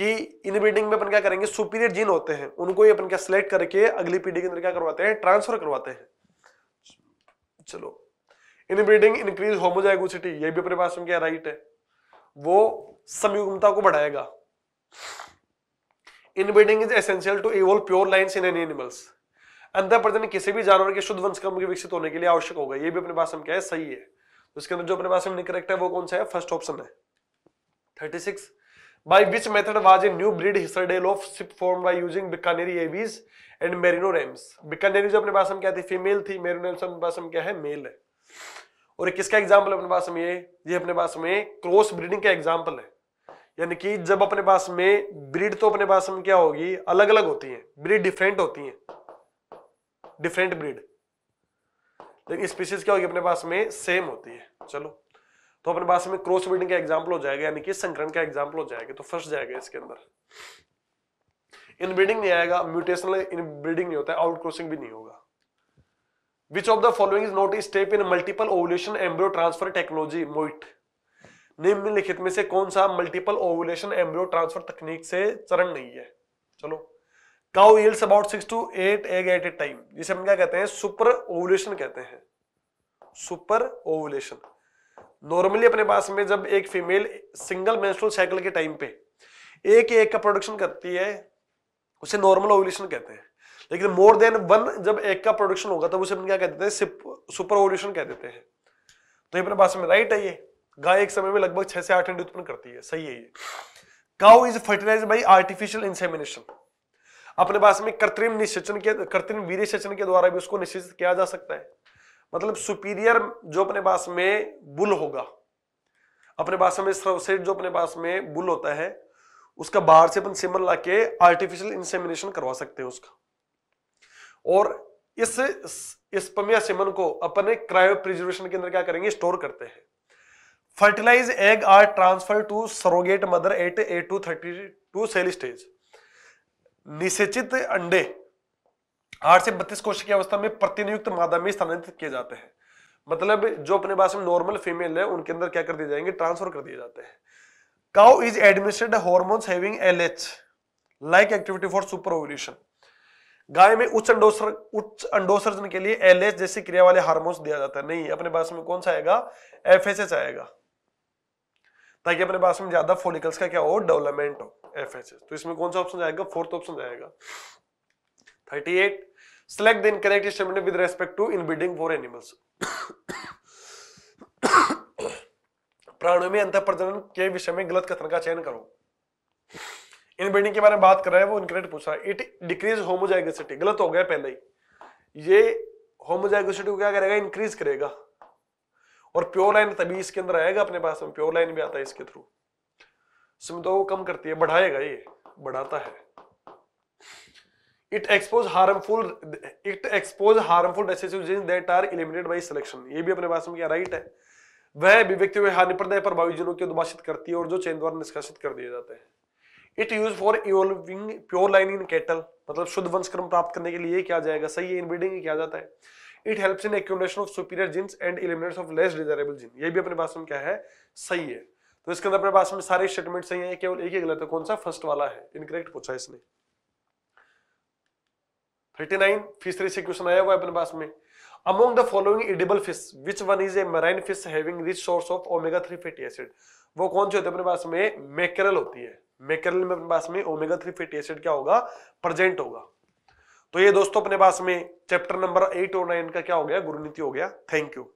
कि इनब्रीडिंग में अपन क्या करेंगे सुपीरियर जीन होते हैं उनको ही अपन क्या सिलेक्ट करके अगली पीढ़ी के अंदर क्या करवाते हैं ट्रांसफर करवाते हैं चलो इनब्रीडिंग इंक्रीज होमोजाइगोसिटी ये भी अपने पास में क्या राइट है वो समयुगमता को बढ़ाएगा inbreeding is essential to evolve pure line in an animals अंतर प्रजन किसी भी जानवर के शुद्ध वंश क्रम के विकसित होने के लिए आवश्यक होगा ये भी अपने पास में क्या है सही है उसके तो अंदर जो अपने पास में करेक्ट है वो कौन सा है फर्स्ट ऑप्शन है thirty six by which method was a new breed hisserdale of ship formed by using Bikaneri avies and merino rams Bikaneri जो अपने पास हम क्या थी फीमेल थी merino rams अपने पास हम क्या है मेल है और किसका एग्जाम्पल अपने पास में ये अपने पास में क्रॉस ब्रीडिंग का एग्जाम्पल है यानी कि जब अपने पास में ब्रीड तो अपने पास में क्या होगी अलग अलग होती है ब्रीड डिफरेंट होती है डिफरेंट ब्रीड लेकिन स्पीसीज क्या होगी अपने पास में सेम होती है चलो तो अपने पास में क्रॉस ब्रीडिंग का एग्जाम्पल हो जाएगा यानी कि संक्रमण का एग्जाम्पल हो जाएगा तो फर्स्ट जाएगा इसके अंदर इनब्रीडिंग नहीं आएगा म्यूटेशनल इनब्रीडिंग नहीं होता है आउट भी नहीं होगा which of the following is not step in multiple ovulation embryo transfer technology MOET निम्नलिखित में से कौन सा मल्टीपल ओवुलेशन एम्ब्रियो ट्रांसफर तकनीक से चरण नहीं है चलो cow yields about six to eight egg at a time जिसे हम क्या कहते हैं सुपर ओवुलेशन कहते हैं सुपर ओवुलेशन नॉर्मली अपने पास में जब एक फीमेल सिंगल मेंस्ट्रुअल साइकिल के टाइम पे एक एक का प्रोडक्शन करती है उसे नॉर्मल ओवुलेशन कहते हैं लेकिन मोर देन वन जब एक का प्रोडक्शन होगा तब तो उसे हम क्या कह देते हैं सुपर ओवुलेशन कह देते हैं तो ये अपने पास में राइट है ये गाय एक समय में लगभग छह से आठ अंडे उत्पन्न करती है सही है ये cow is fertilize by artificial insemination अपने पास में कृत्रिम निषेचन के कृत्रिम वीर्य सेचन के द्वारा भी उसको निषेचित किया जा सकता है मतलब सुपीरियर जो अपने पास में बुल होगा अपने पास में सर्वश्रेष्ठ जो अपने पास में बुल होता है उसका बाहर से अपन सिमर ला के आर्टिफिशियल इंसेमिनेशन करवा सकते हैं उसका और इस स्पमिया सिमन को अपने क्रायो प्रिजर्वेशन के अंदर क्या करेंगे स्टोर करते हैं fertilize egg are transfer to surrogate mother at a to thirty two cell stage निषेचित अंडे आठ से बत्तीस कोश की अवस्था में प्रतिनियुक्त मादा में स्थानांतरित किए जाते हैं मतलब जो अपने पास में नॉर्मल फीमेल है उनके अंदर क्या कर दिए जाएंगे ट्रांसफर कर दिए जाते हैं cow is administered hormones having LH like activity for super ovulation गाय में उच्च अंडोसर उच्च अंडोसर्जन के लिए एलएच जैसी क्रिया वाले हार्मोन्स दिया जाता है नहीं अपने पास में कौन सा आएगा एफएचएच आएगा ताकि अपने पास में ज्यादा फोलिकल्स का क्या हो डेवलपमेंट हो एफएचएच तो इसमें कौन सा ऑप्शन आएगा फोर्थ ऑप्शन आएगा 38 select the incorrect statement with respect to inbreeding for animals प्राणियों में अंतर प्रजनन के विषय में गलत कथन का चयन करो इनब्रीडिंग के बारे में बात कर रहा है वो इनकरेक्ट पूछ रहा है इट डिक्रीज होमोजाइगोसिटी गलत हो गया पहले ही ये होमोजाइगोसिटी को क्या करेगा इंक्रीज करेगा और प्योर लाइन तभी इसके अंदर आएगा अपने पास में प्योर लाइन भी आता है इसके थ्रू तो वो कम करती है बढ़ाएगा ये बढ़ाता है it expose harmful it expose harmful recessive that are eliminated by selection ये भी अपने भाषण में क्या राइट है वह अभिव्यक्ति में हानि प्रभावी जीनों की उद्भाषित करती है और जो चैन द्वारा निष्कासित कर दिए जाते हैं it use for evolving pure line in cattle मतलब शुद्ध वंशक्रम प्राप्त करने के लिए क्या जाएगा सही है इनब्रीडिंग किया जाता है it help in accumulation of superior genes and eliminates of less desirable gene ये भी अपने भाषण में क्या है सही है तो इसके अंदर अपने पास में सारे स्टेटमेंट सही है केवल एक ही गलत है कौन सा फर्स्ट वाला है इनकरेक्ट पूछा इसने 39 फिश फिशरी से क्वेश्चन आया हुआ है अपने पास में among the following edible fish which one is a marine fish having rich source of omega three fatty acid वो कौन सी होती है अपने पास में मैकेरल होती है मैकेरल में अपने पास में ओमेगा थ्री फैटी एसिड क्या होगा प्रेजेंट होगा तो ये दोस्तों अपने पास में चैप्टर नंबर एट और नाइन का क्या हो गया गुरुनीति हो गया थैंक यू